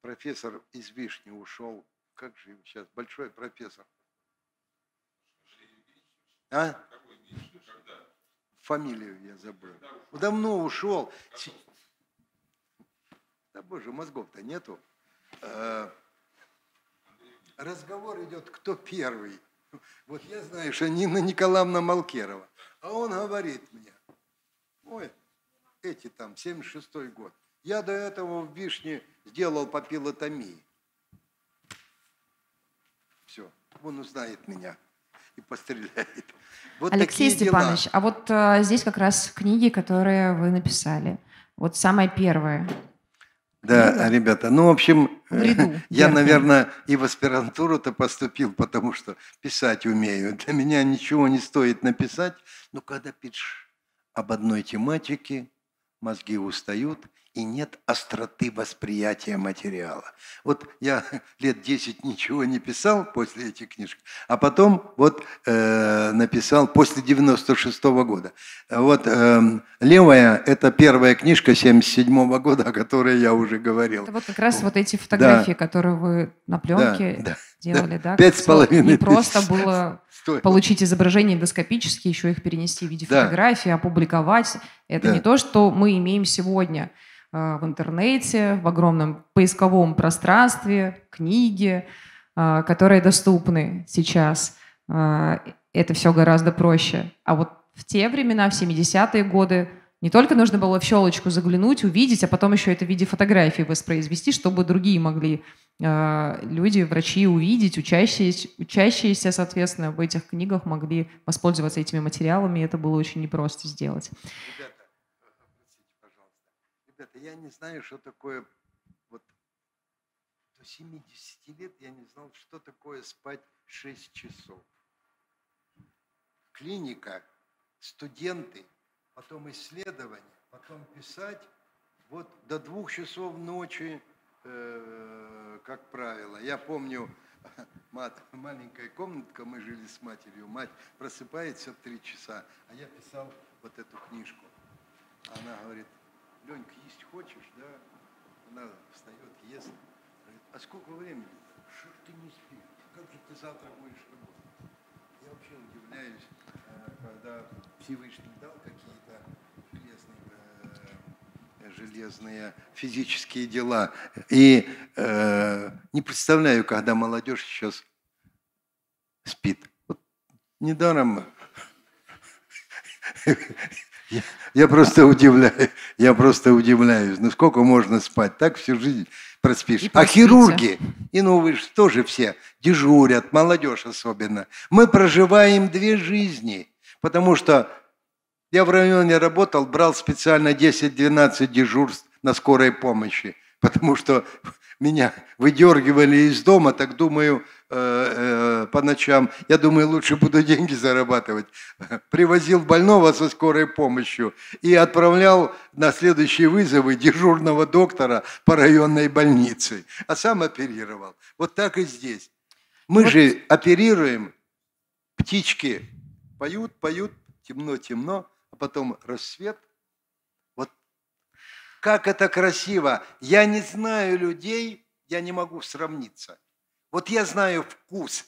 профессор из вишни ушел, как же его сейчас, большой профессор – а? Фамилию я забыл. Ну, давно ушел. Да боже, мозгов-то нету. Э, разговор идет, кто первый. Вот я знаю, что Нина Николаевна Малкерова. А он говорит мне, ой, эти там, 76-й год. Я до этого в Вишне сделал по пилотомии. Все, он узнает меня и постреляет. Вот Алексей Степанович, дела. а вот а, здесь как раз книги, которые вы написали. Вот самая первая. Да, Книга? ребята, ну, в общем, в я, наверное, и в аспирантуру-то поступил, потому что писать умею. Для меня ничего не стоит написать, но когда пишешь об одной тематике, мозги устают, и нет остроты восприятия материала. Вот я лет 10 ничего не писал после этих книжек, а потом вот э, написал после 96 -го года. Вот э, левая – это первая книжка 77 -го года, о которой я уже говорил. Это вот как раз вот эти фотографии, да. которые вы на пленке да, да, делали, да? Пять с половиной. Не просто было Стой. получить изображение эндоскопически, еще их перенести в виде да. фотографии, опубликовать. Это да. не то, что мы имеем сегодня – а, в интернете, в огромном поисковом пространстве, книги, а, которые доступны сейчас. А, это все гораздо проще. А вот в те времена, в 70-е годы, не только нужно было в щелочку заглянуть, увидеть, а потом еще это в виде фотографий воспроизвести, чтобы другие могли люди, врачи увидеть, учащиеся, учащиеся, соответственно, в этих книгах могли воспользоваться этими материалами. И это было очень непросто сделать. Ребята, вот это. Я не знаю, что такое вот до 70 лет я не знал, что такое спать 6 часов. Клиника, студенты, потом исследования, потом писать. Вот до двух часов ночи, э, как правило. Я помню, мат, маленькая комнатка, мы жили с матерью. Мать просыпается в три часа, а я писал вот эту книжку. Она говорит, Ленька, есть хочешь, да? Она встает, ест. Говорит, а сколько времени? Что ты не спишь? Как же ты завтра будешь работать? Я вообще удивляюсь, э, когда Всевышний дал какие-то железные, э, железные физические дела. И э, не представляю, когда молодежь сейчас спит. Вот недаром я, я просто удивляюсь. Я просто удивляюсь. Ну сколько можно спать? Так всю жизнь проспишь. а хирурги, и ну вы же тоже все дежурят, молодежь особенно. Мы проживаем две жизни, потому что я в районе работал, брал специально 10-12 дежурств на скорой помощи, потому что меня выдергивали из дома, так думаю, э, э, по ночам, я думаю, лучше буду деньги зарабатывать. Привозил больного со скорой помощью и отправлял на следующие вызовы дежурного доктора по районной больнице, а сам оперировал. Вот так и здесь. Мы вот. же оперируем, птички поют, поют, темно-темно, а потом рассвет, как это красиво! Я не знаю людей, я не могу сравниться. Вот я знаю вкус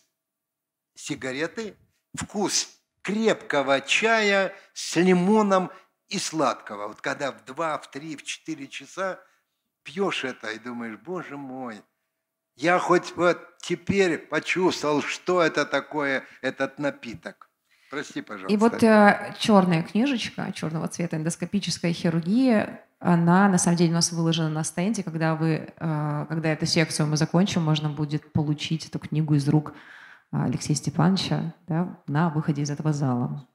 сигареты, вкус крепкого чая с лимоном и сладкого. Вот когда в два, в три, в четыре часа пьешь это и думаешь, боже мой, я хоть вот теперь почувствовал, что это такое, этот напиток. Прости, пожалуйста. И вот э, черная книжечка черного цвета эндоскопическая хирургия она, на самом деле, у нас выложена на стенде. Когда, вы, э, когда эту секцию мы закончим, можно будет получить эту книгу из рук э, Алексея Степановича да, на выходе из этого зала.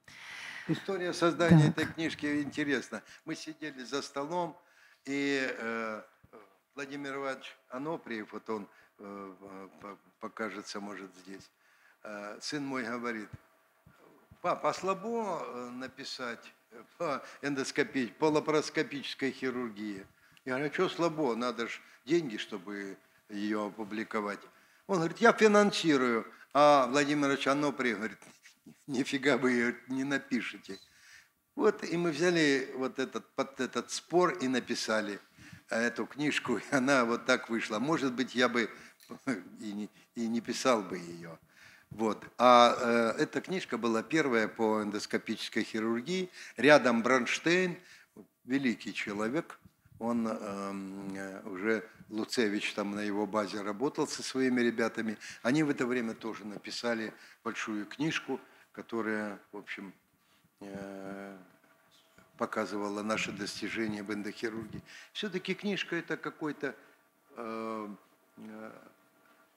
История создания так. этой книжки интересна. Мы сидели за столом, и э, Владимир Иванович Аноприев, вот он э, покажется, может, здесь, э, сын мой говорит, папа, а слабо э, написать по эндоскопии, по хирургии. Я говорю, а что слабо, надо же деньги, чтобы ее опубликовать. Он говорит, я финансирую. А Владимир Ильич Анопри говорит, нифига вы ее не напишете. Вот и мы взяли вот этот, под этот спор и написали а, эту книжку, и она вот так вышла. Может быть, я бы и не, и не писал бы ее. Вот. А э, эта книжка была первая по эндоскопической хирургии. Рядом Бронштейн, великий человек, он эм, э, уже Луцевич там на его базе работал со своими ребятами. Они в это время тоже написали большую книжку, которая, в общем, э, показывала наши достижения в эндохирургии. Все-таки книжка это какой-то э, э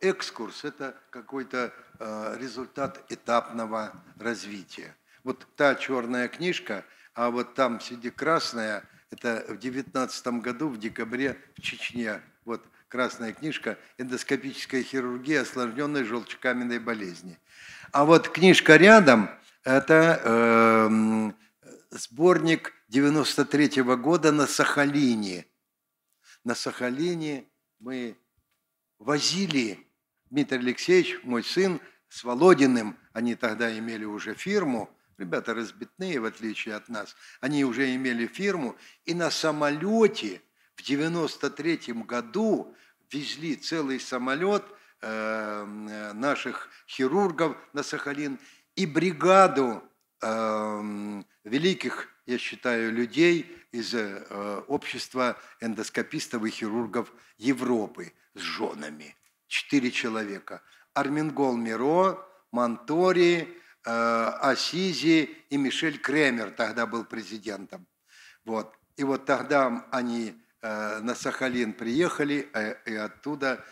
экскурс – это какой-то э, результат этапного развития. Вот та черная книжка, а вот там сидит красная, это в девятнадцатом году, в декабре, в Чечне. Вот красная книжка «Эндоскопическая хирургия осложненной желчекаменной болезни». А вот книжка рядом – это э, сборник 93 -го года на Сахалине. На Сахалине мы возили Дмитрий Алексеевич, мой сын, с Володиным, они тогда имели уже фирму, ребята разбитные, в отличие от нас, они уже имели фирму, и на самолете в 93 году везли целый самолет э, наших хирургов на Сахалин и бригаду э, великих, я считаю, людей из э, общества эндоскопистов и хирургов Европы с женами четыре человека. Армингол Миро, Монтори, э, Асизи и Мишель Кремер тогда был президентом. Вот. И вот тогда они э, на Сахалин приехали, э, и оттуда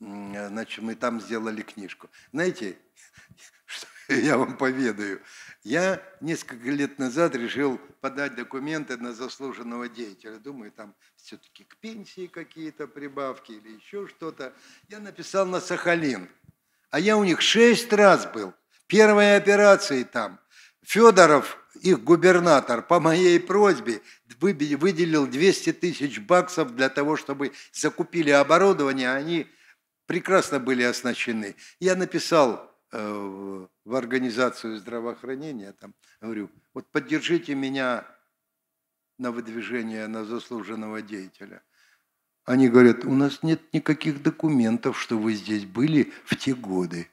э, значит, мы там сделали книжку. Знаете, что я вам поведаю. Я несколько лет назад решил подать документы на заслуженного деятеля. Думаю, там все-таки к пенсии какие-то прибавки или еще что-то. Я написал на Сахалин. А я у них шесть раз был. Первые операции там. Федоров, их губернатор, по моей просьбе выделил 200 тысяч баксов для того, чтобы закупили оборудование. А они прекрасно были оснащены. Я написал э, в организацию здравоохранения, там, говорю, вот поддержите меня на выдвижение на заслуженного деятеля. Они говорят, у нас нет никаких документов, что вы здесь были в те годы.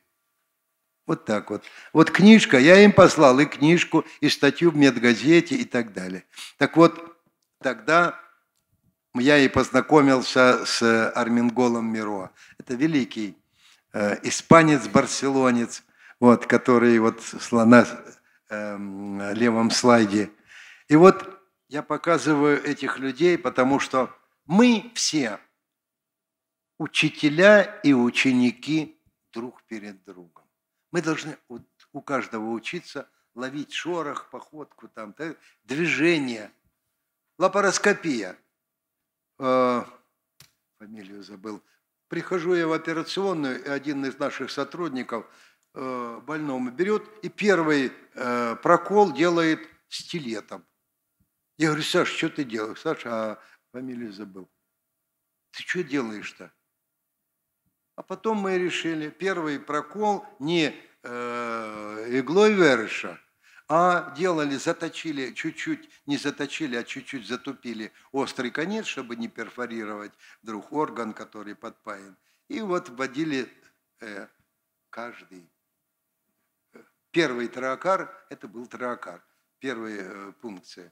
Вот так вот. Вот книжка, я им послал и книжку, и статью в медгазете и так далее. Так вот, тогда я и познакомился с Арминголом Миро. Это великий э, испанец-барселонец, вот, который вот на эм, левом слайде. И вот я показываю этих людей, потому что мы все учителя и ученики друг перед другом. Мы должны у каждого учиться ловить шорох, походку, там, движение. Лапароскопия. Э, фамилию забыл. Прихожу я в операционную, и один из наших сотрудников – Э, больному, берет и первый э, прокол делает стилетом. Я говорю, Саш, что ты делаешь? Саша, а фамилию забыл. Ты что делаешь-то? А потом мы решили, первый прокол не э, иглой верыша, а делали, заточили, чуть-чуть, не заточили, а чуть-чуть затупили острый конец, чтобы не перфорировать вдруг орган, который подпаян. И вот вводили э, каждый Первый траакар – это был траакар. Первая пункция. Э,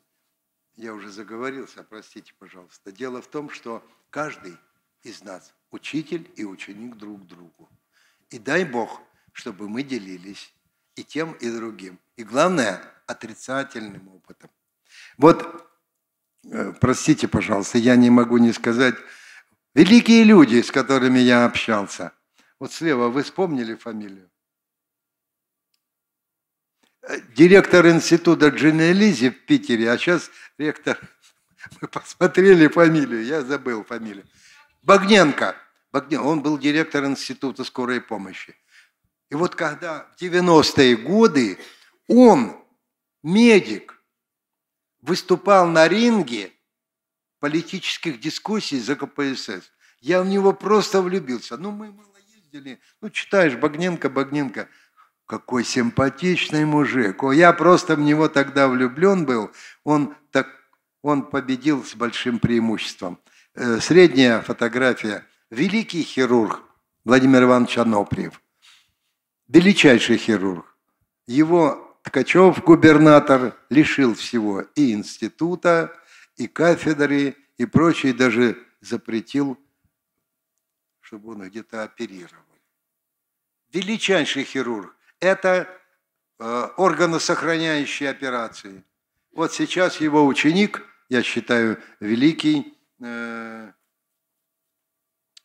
я уже заговорился, простите, пожалуйста. Дело в том, что каждый из нас – учитель и ученик друг другу. И дай Бог, чтобы мы делились и тем, и другим. И главное – отрицательным опытом. Вот, э, простите, пожалуйста, я не могу не сказать, великие люди, с которыми я общался. Вот слева вы вспомнили фамилию? Э, директор института Джинелизи в Питере, а сейчас ректор, мы посмотрели фамилию, я забыл фамилию, Багненко. Багненко. Он был директор института скорой помощи. И вот когда в 90-е годы он, медик, выступал на ринге политических дискуссий за КПСС, я в него просто влюбился. Ну, мы мало ездили. Ну, читаешь, Багненко, Багненко – какой симпатичный мужик. О, я просто в него тогда влюблен был. Он, так, он победил с большим преимуществом. Э, средняя фотография. Великий хирург Владимир Иванович Аноприев. Величайший хирург. Его Ткачев, губернатор, лишил всего и института, и кафедры, и прочее, даже запретил, чтобы он где-то оперировал. Величайший хирург. Это э, органосохраняющие операции. Вот сейчас его ученик, я считаю, великий, э,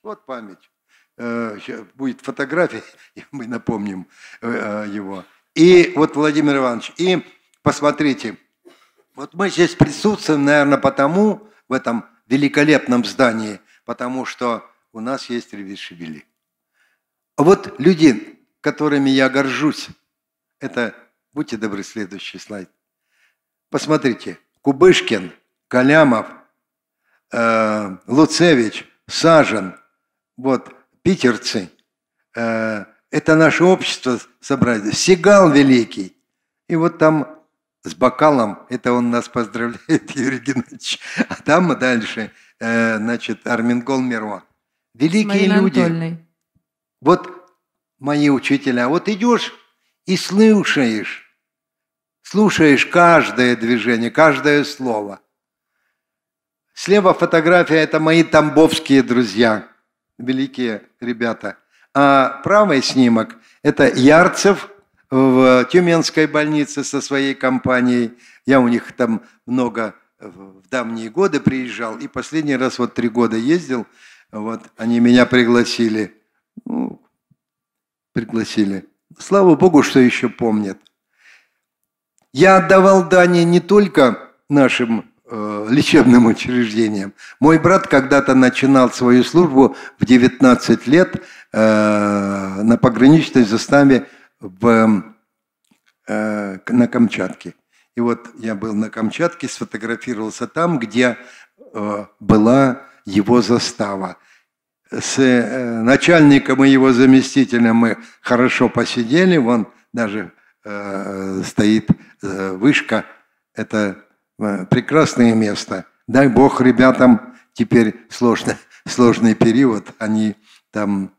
вот память, э, будет фотография, и мы напомним э, его. И вот Владимир Иванович, и посмотрите, вот мы здесь присутствуем, наверное, потому, в этом великолепном здании, потому что у нас есть ревишевели. А вот люди которыми я горжусь. Это, будьте добры, следующий слайд. Посмотрите, Кубышкин, Калямов, э, Луцевич, Сажен, вот, питерцы. Э, это наше общество собрали. Сигал великий. И вот там с бокалом, это он нас поздравляет, Юрий Геннадьевич. А там дальше, э, значит, Армингол Миро. Великие Марина люди. Анатольевна. Вот мои учителя. Вот идешь и слушаешь. Слушаешь каждое движение, каждое слово. Слева фотография – это мои тамбовские друзья, великие ребята. А правый снимок – это Ярцев в Тюменской больнице со своей компанией. Я у них там много в давние годы приезжал. И последний раз вот три года ездил. Вот они меня пригласили. Ну, пригласили. Слава Богу, что еще помнят. Я отдавал дани не только нашим э, лечебным учреждениям. Мой брат когда-то начинал свою службу в 19 лет э, на пограничной заставе в, э, на Камчатке. И вот я был на Камчатке, сфотографировался там, где э, была его застава – с э, начальником и его заместителем мы хорошо посидели, вон даже э, стоит э, вышка, это прекрасное место. Дай бог ребятам теперь сложный, сложный период, они там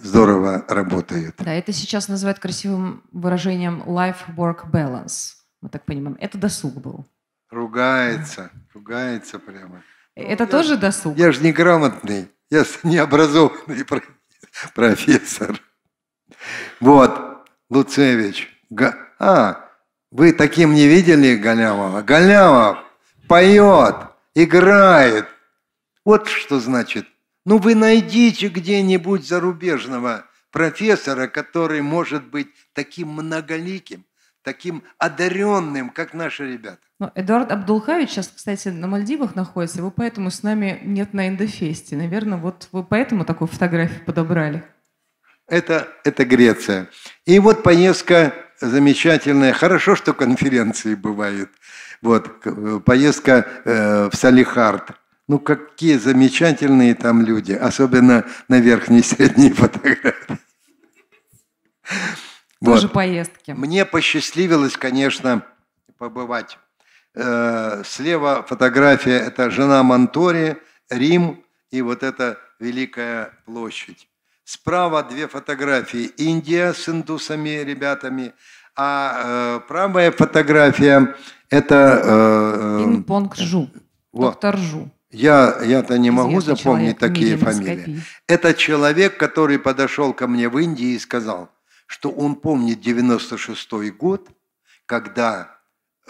здорово работают. Да, это сейчас называют красивым выражением life-work balance. Мы так понимаем. Это досуг был. Ругается, ругается прямо. Ну, Это я, тоже досуг? Я же неграмотный, я необразованный профессор. Вот, Луцевич. Га... А, вы таким не видели Голямова? Голямов поет, играет. Вот что значит. Ну вы найдите где-нибудь зарубежного профессора, который может быть таким многоликим, таким одаренным, как наши ребята. Но Эдуард Абдулхавич сейчас, кстати, на Мальдивах находится, его поэтому с нами нет на Индофесте. Наверное, вот вы поэтому такую фотографию подобрали. Это, это Греция. И вот поездка замечательная. Хорошо, что конференции бывают. Вот, э, поездка э, в Салихард. Ну, какие замечательные там люди, особенно на верхней средней фотографии. Тоже вот. поездки. Мне посчастливилось, конечно, побывать Э, слева фотография – это жена Монтори, Рим и вот эта Великая площадь. Справа две фотографии – Индия с индусами, ребятами, а э, правая фотография – это… Э, Пинг-понг Жу, вот. доктор Жу. Я, я-то не Известный могу запомнить такие фамилии. Это человек, который подошел ко мне в Индии и сказал, что он помнит 96 год, когда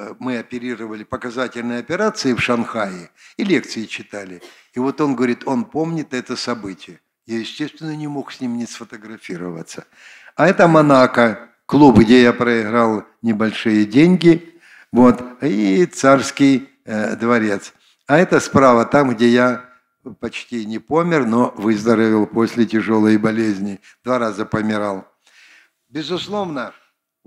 Э, мы оперировали показательные операции в Шанхае и лекции читали. И вот он говорит, он помнит это событие. Я, естественно, не мог с ним не сфотографироваться. А это Монако, клуб, где я проиграл небольшие деньги, вот, и царский э, дворец. А это справа, там, где я почти не помер, но выздоровел после тяжелой болезни. Два раза помирал. Безусловно,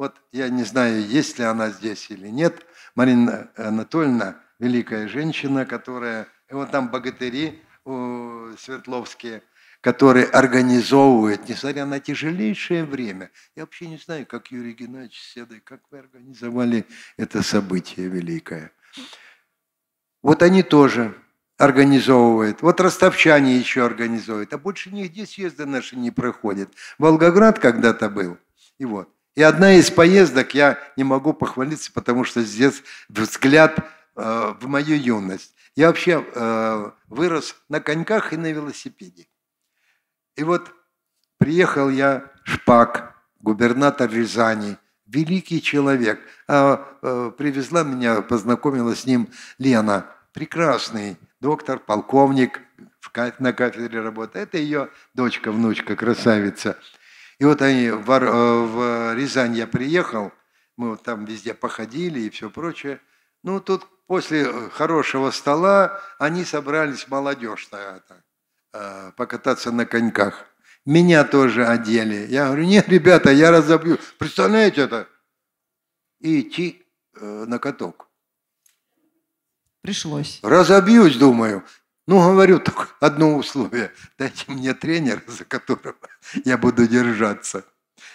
вот я не знаю, есть ли она здесь или нет. Марина Анатольевна – великая женщина, которая… И вот там богатыри свердловские, которые организовывают, несмотря на тяжелейшее время. Я вообще не знаю, как Юрий Геннадьевич Седой, как вы организовали это событие великое. Вот они тоже организовывает. Вот ростовчане еще организуют. А больше нигде съезды наши не проходят. Волгоград когда-то был. И вот. И одна из поездок, я не могу похвалиться, потому что здесь взгляд э, в мою юность. Я вообще э, вырос на коньках и на велосипеде. И вот приехал я Шпак, губернатор Рязани, великий человек. А, э, привезла меня, познакомила с ним Лена, прекрасный доктор, полковник, в на кафедре работает. Это ее дочка, внучка, красавица. И вот они в, э, в Рязань я приехал, мы вот там везде походили и все прочее. Ну, тут после э, хорошего стола они собрались, молодежь это, э, покататься на коньках. Меня тоже одели. Я говорю, нет, ребята, я разобью. Представляете это? И идти на каток. Пришлось. Разобьюсь, думаю. Ну, говорю, только одно условие. Дайте мне тренера, за которого я буду держаться.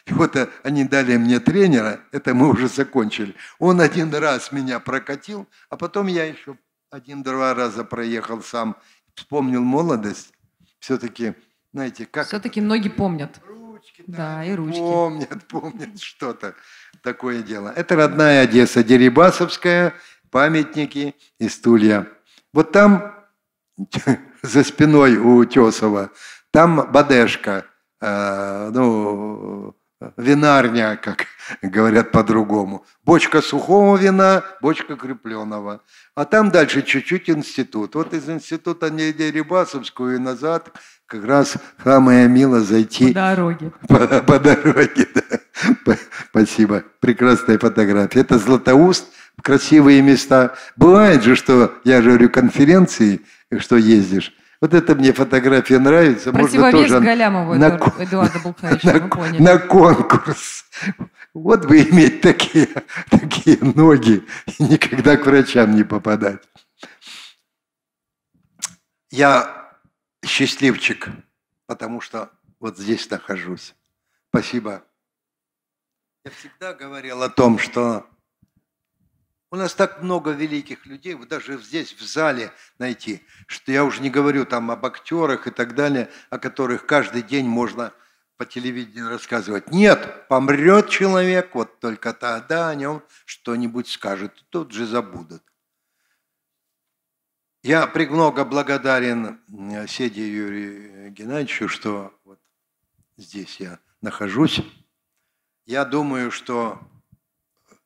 И вот э, они дали мне тренера, это мы уже закончили. Он один раз меня прокатил, а потом я еще один-два раза проехал сам. Вспомнил молодость. Все-таки, знаете, как... Все-таки ноги помнят. Ручки, да, да и ручки. Помнят, помнят что-то. Такое дело. Это родная Одесса, Дерибасовская, памятники и стулья. Вот там за спиной у Утесова. Там бадешка, э, ну, винарня, как говорят по-другому. Бочка сухого вина, бочка крепленного. А там дальше чуть-чуть институт. Вот из института не Неде Рибасовскую и назад как раз самое мило зайти. По дороге. По, по дороге, да. Спасибо. Прекрасная фотография. Это Златоуст, красивые места. Бывает же, что я же говорю конференции – что ездишь. Вот это мне фотография нравится. Противовес Можно Галямову на, Эдуарда на, поняли. на конкурс. Вот бы иметь такие, такие ноги и никогда к врачам не попадать. Я счастливчик, потому что вот здесь нахожусь. Спасибо. Я всегда говорил о том, что у нас так много великих людей, вы даже здесь в зале найти, что я уже не говорю там об актерах и так далее, о которых каждый день можно по телевидению рассказывать. Нет, помрет человек, вот только тогда о нем что-нибудь скажет, тут же забудут. Я премного благодарен Седе э, Юрию Геннадьевичу, что вот здесь я нахожусь. Я думаю, что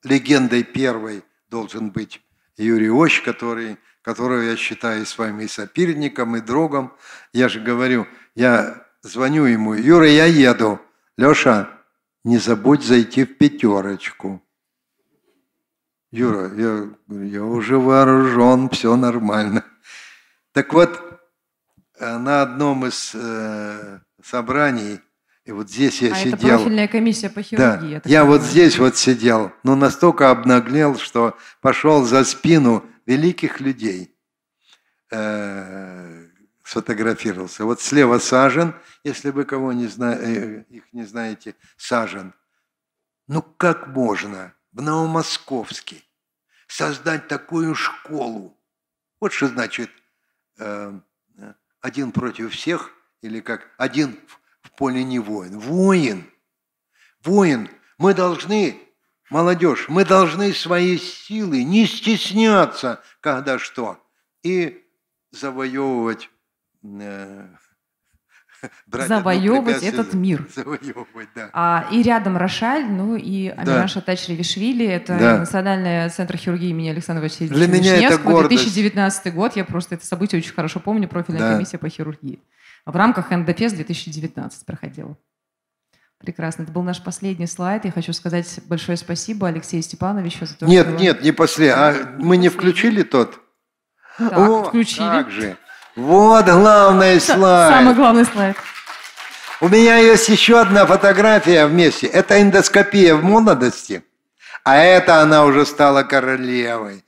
легендой первой – должен быть Юрий Ощ, который, которого я считаю с вами и соперником, и другом. Я же говорю, я звоню ему, Юра, я еду. Леша, не забудь зайти в пятерочку. Юра, я, я уже вооружен, все нормально. Так вот, э, на одном из э, собраний – и вот здесь я а сидел. это профильная комиссия по хирургии. Да, я, я вот здесь вот сидел, но настолько обнаглел, что пошел за спину великих людей. Э -э сфотографировался. Вот слева Сажен, если вы кого не зна... Э их не знаете, Сажен. Ну как можно в Новомосковске создать такую школу? Вот что значит э, один против всех, или как один в поле не воин. Воин! Воин! Мы должны, молодежь, мы должны свои силы не стесняться, когда что, и завоевывать э, брать завоевывать этот мир. Завоевывать, да. А, и рядом Рашаль, ну и Амиран да. Шатач это да. Национальный центр хирургии имени Александра Васильевича Для меня это гордость. 2019 год, я просто это событие очень хорошо помню, профильная да. комиссия по хирургии в рамках НДФС 2019 проходила. Прекрасно. Это был наш последний слайд. Я хочу сказать большое спасибо Алексею Степановичу за то, нет, что... Нет, нет, не последний. А мы не включили тот? Так, О, включили. как же. Вот главный слайд. Самый главный слайд. У меня есть еще одна фотография вместе. Это эндоскопия в молодости. А это она уже стала королевой.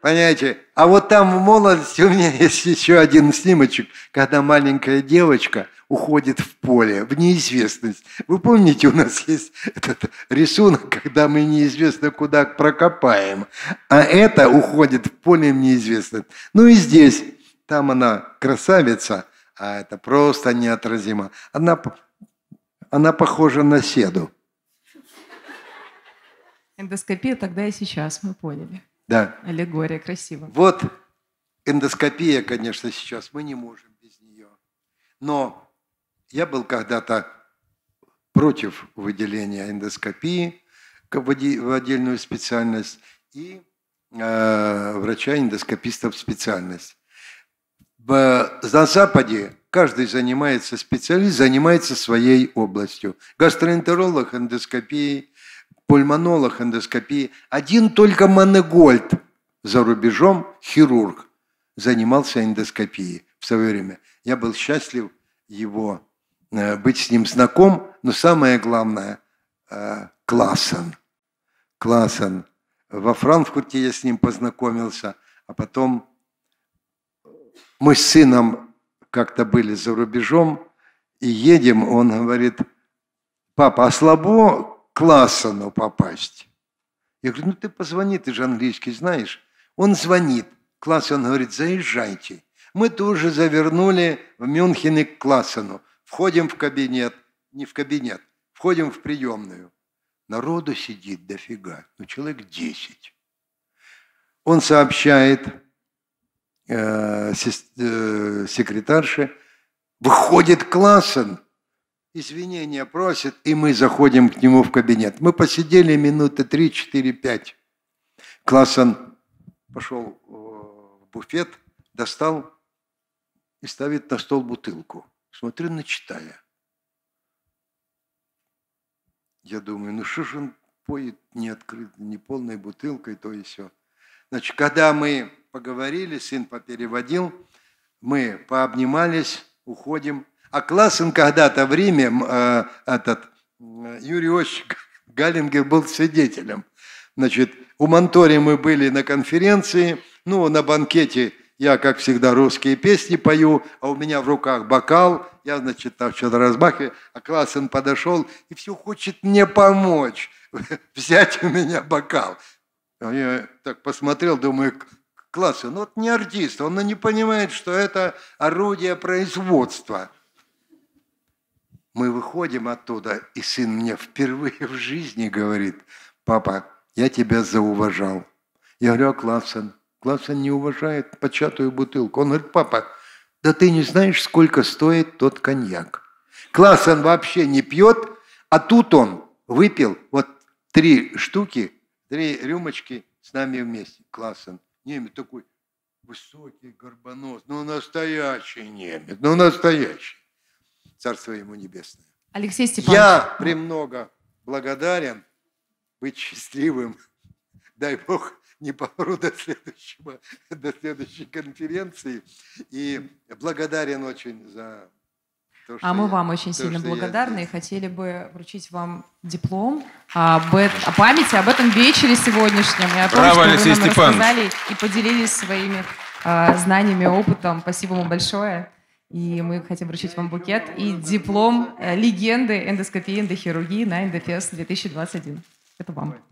Понимаете? А вот там в молодости у меня есть еще один снимочек, когда маленькая девочка уходит в поле, в неизвестность. Вы помните, у нас есть этот рисунок, когда мы неизвестно куда прокопаем, а это уходит в поле в неизвестность. Ну и здесь, там она красавица, а это просто неотразимо. Она, она похожа на седу. Эндоскопия тогда и сейчас, мы поняли. Да. Аллегория, красиво. Вот эндоскопия, конечно, сейчас мы не можем без нее. Но я был когда-то против выделения эндоскопии в отдельную специальность и э, врача-эндоскописта в специальность. В, на Западе каждый занимается, специалист занимается своей областью. Гастроэнтеролог эндоскопией, пульмонолог эндоскопии. Один только Манегольд за рубежом, хирург, занимался эндоскопией в свое время. Я был счастлив его, э, быть с ним знаком, но самое главное, э, классен. Классен. Во Франкфурте я с ним познакомился, а потом мы с сыном как-то были за рубежом, и едем, он говорит, папа, а слабо к Лассану попасть. Я говорю, ну ты позвони, ты же английский знаешь. Он звонит. Классон говорит, заезжайте. Мы тоже завернули в Мюнхене к Классену. Входим в кабинет, не в кабинет, входим в приемную. Народу сидит дофига, ну человек 10. Он сообщает э, сест, э, секретарше, выходит Классен извинения просит, и мы заходим к нему в кабинет. Мы посидели минуты 3, 4, 5. Классен пошел э, в буфет, достал и ставит на стол бутылку. Смотрю начитая. Я думаю, ну что же он поет не открыт, не полной бутылкой, то и все. Значит, когда мы поговорили, сын попереводил, мы пообнимались, уходим – а Классен когда-то в Риме, э, этот, э, Юрий Ощик Галлингер был свидетелем. Значит, у Монтори мы были на конференции, ну, на банкете я, как всегда, русские песни пою, а у меня в руках бокал, я, значит, там что-то размахиваю, а Классен подошел и все хочет мне помочь, взять у меня бокал. А я так посмотрел, думаю, Классен, ну, вот не артист, он ну, не понимает, что это орудие производства – мы выходим оттуда, и сын мне впервые в жизни говорит, папа, я тебя зауважал. Я говорю, а Клавсон? Клавсон не уважает початую бутылку. Он говорит, папа, да ты не знаешь, сколько стоит тот коньяк. Клавсон вообще не пьет, а тут он выпил вот три штуки, три рюмочки с нами вместе. Классон. Немец такой высокий, горбонос. Ну, настоящий немец. Ну, настоящий. Царство ему небесное. Алексей Степанович. Я премного благодарен быть счастливым. Дай Бог, не помру до, следующего, до следующей конференции. И благодарен очень за то, а что а мы я, вам очень то, сильно благодарны и хотели бы вручить вам диплом об, о памяти об этом вечере сегодняшнем. И о том, Браво, что Алексей вы нам Степанович. рассказали и поделились своими э, знаниями, опытом. Спасибо вам большое. И мы хотим вручить вам букет и диплом э, легенды эндоскопии эндохирургии на Эндофест 2021. Это вам.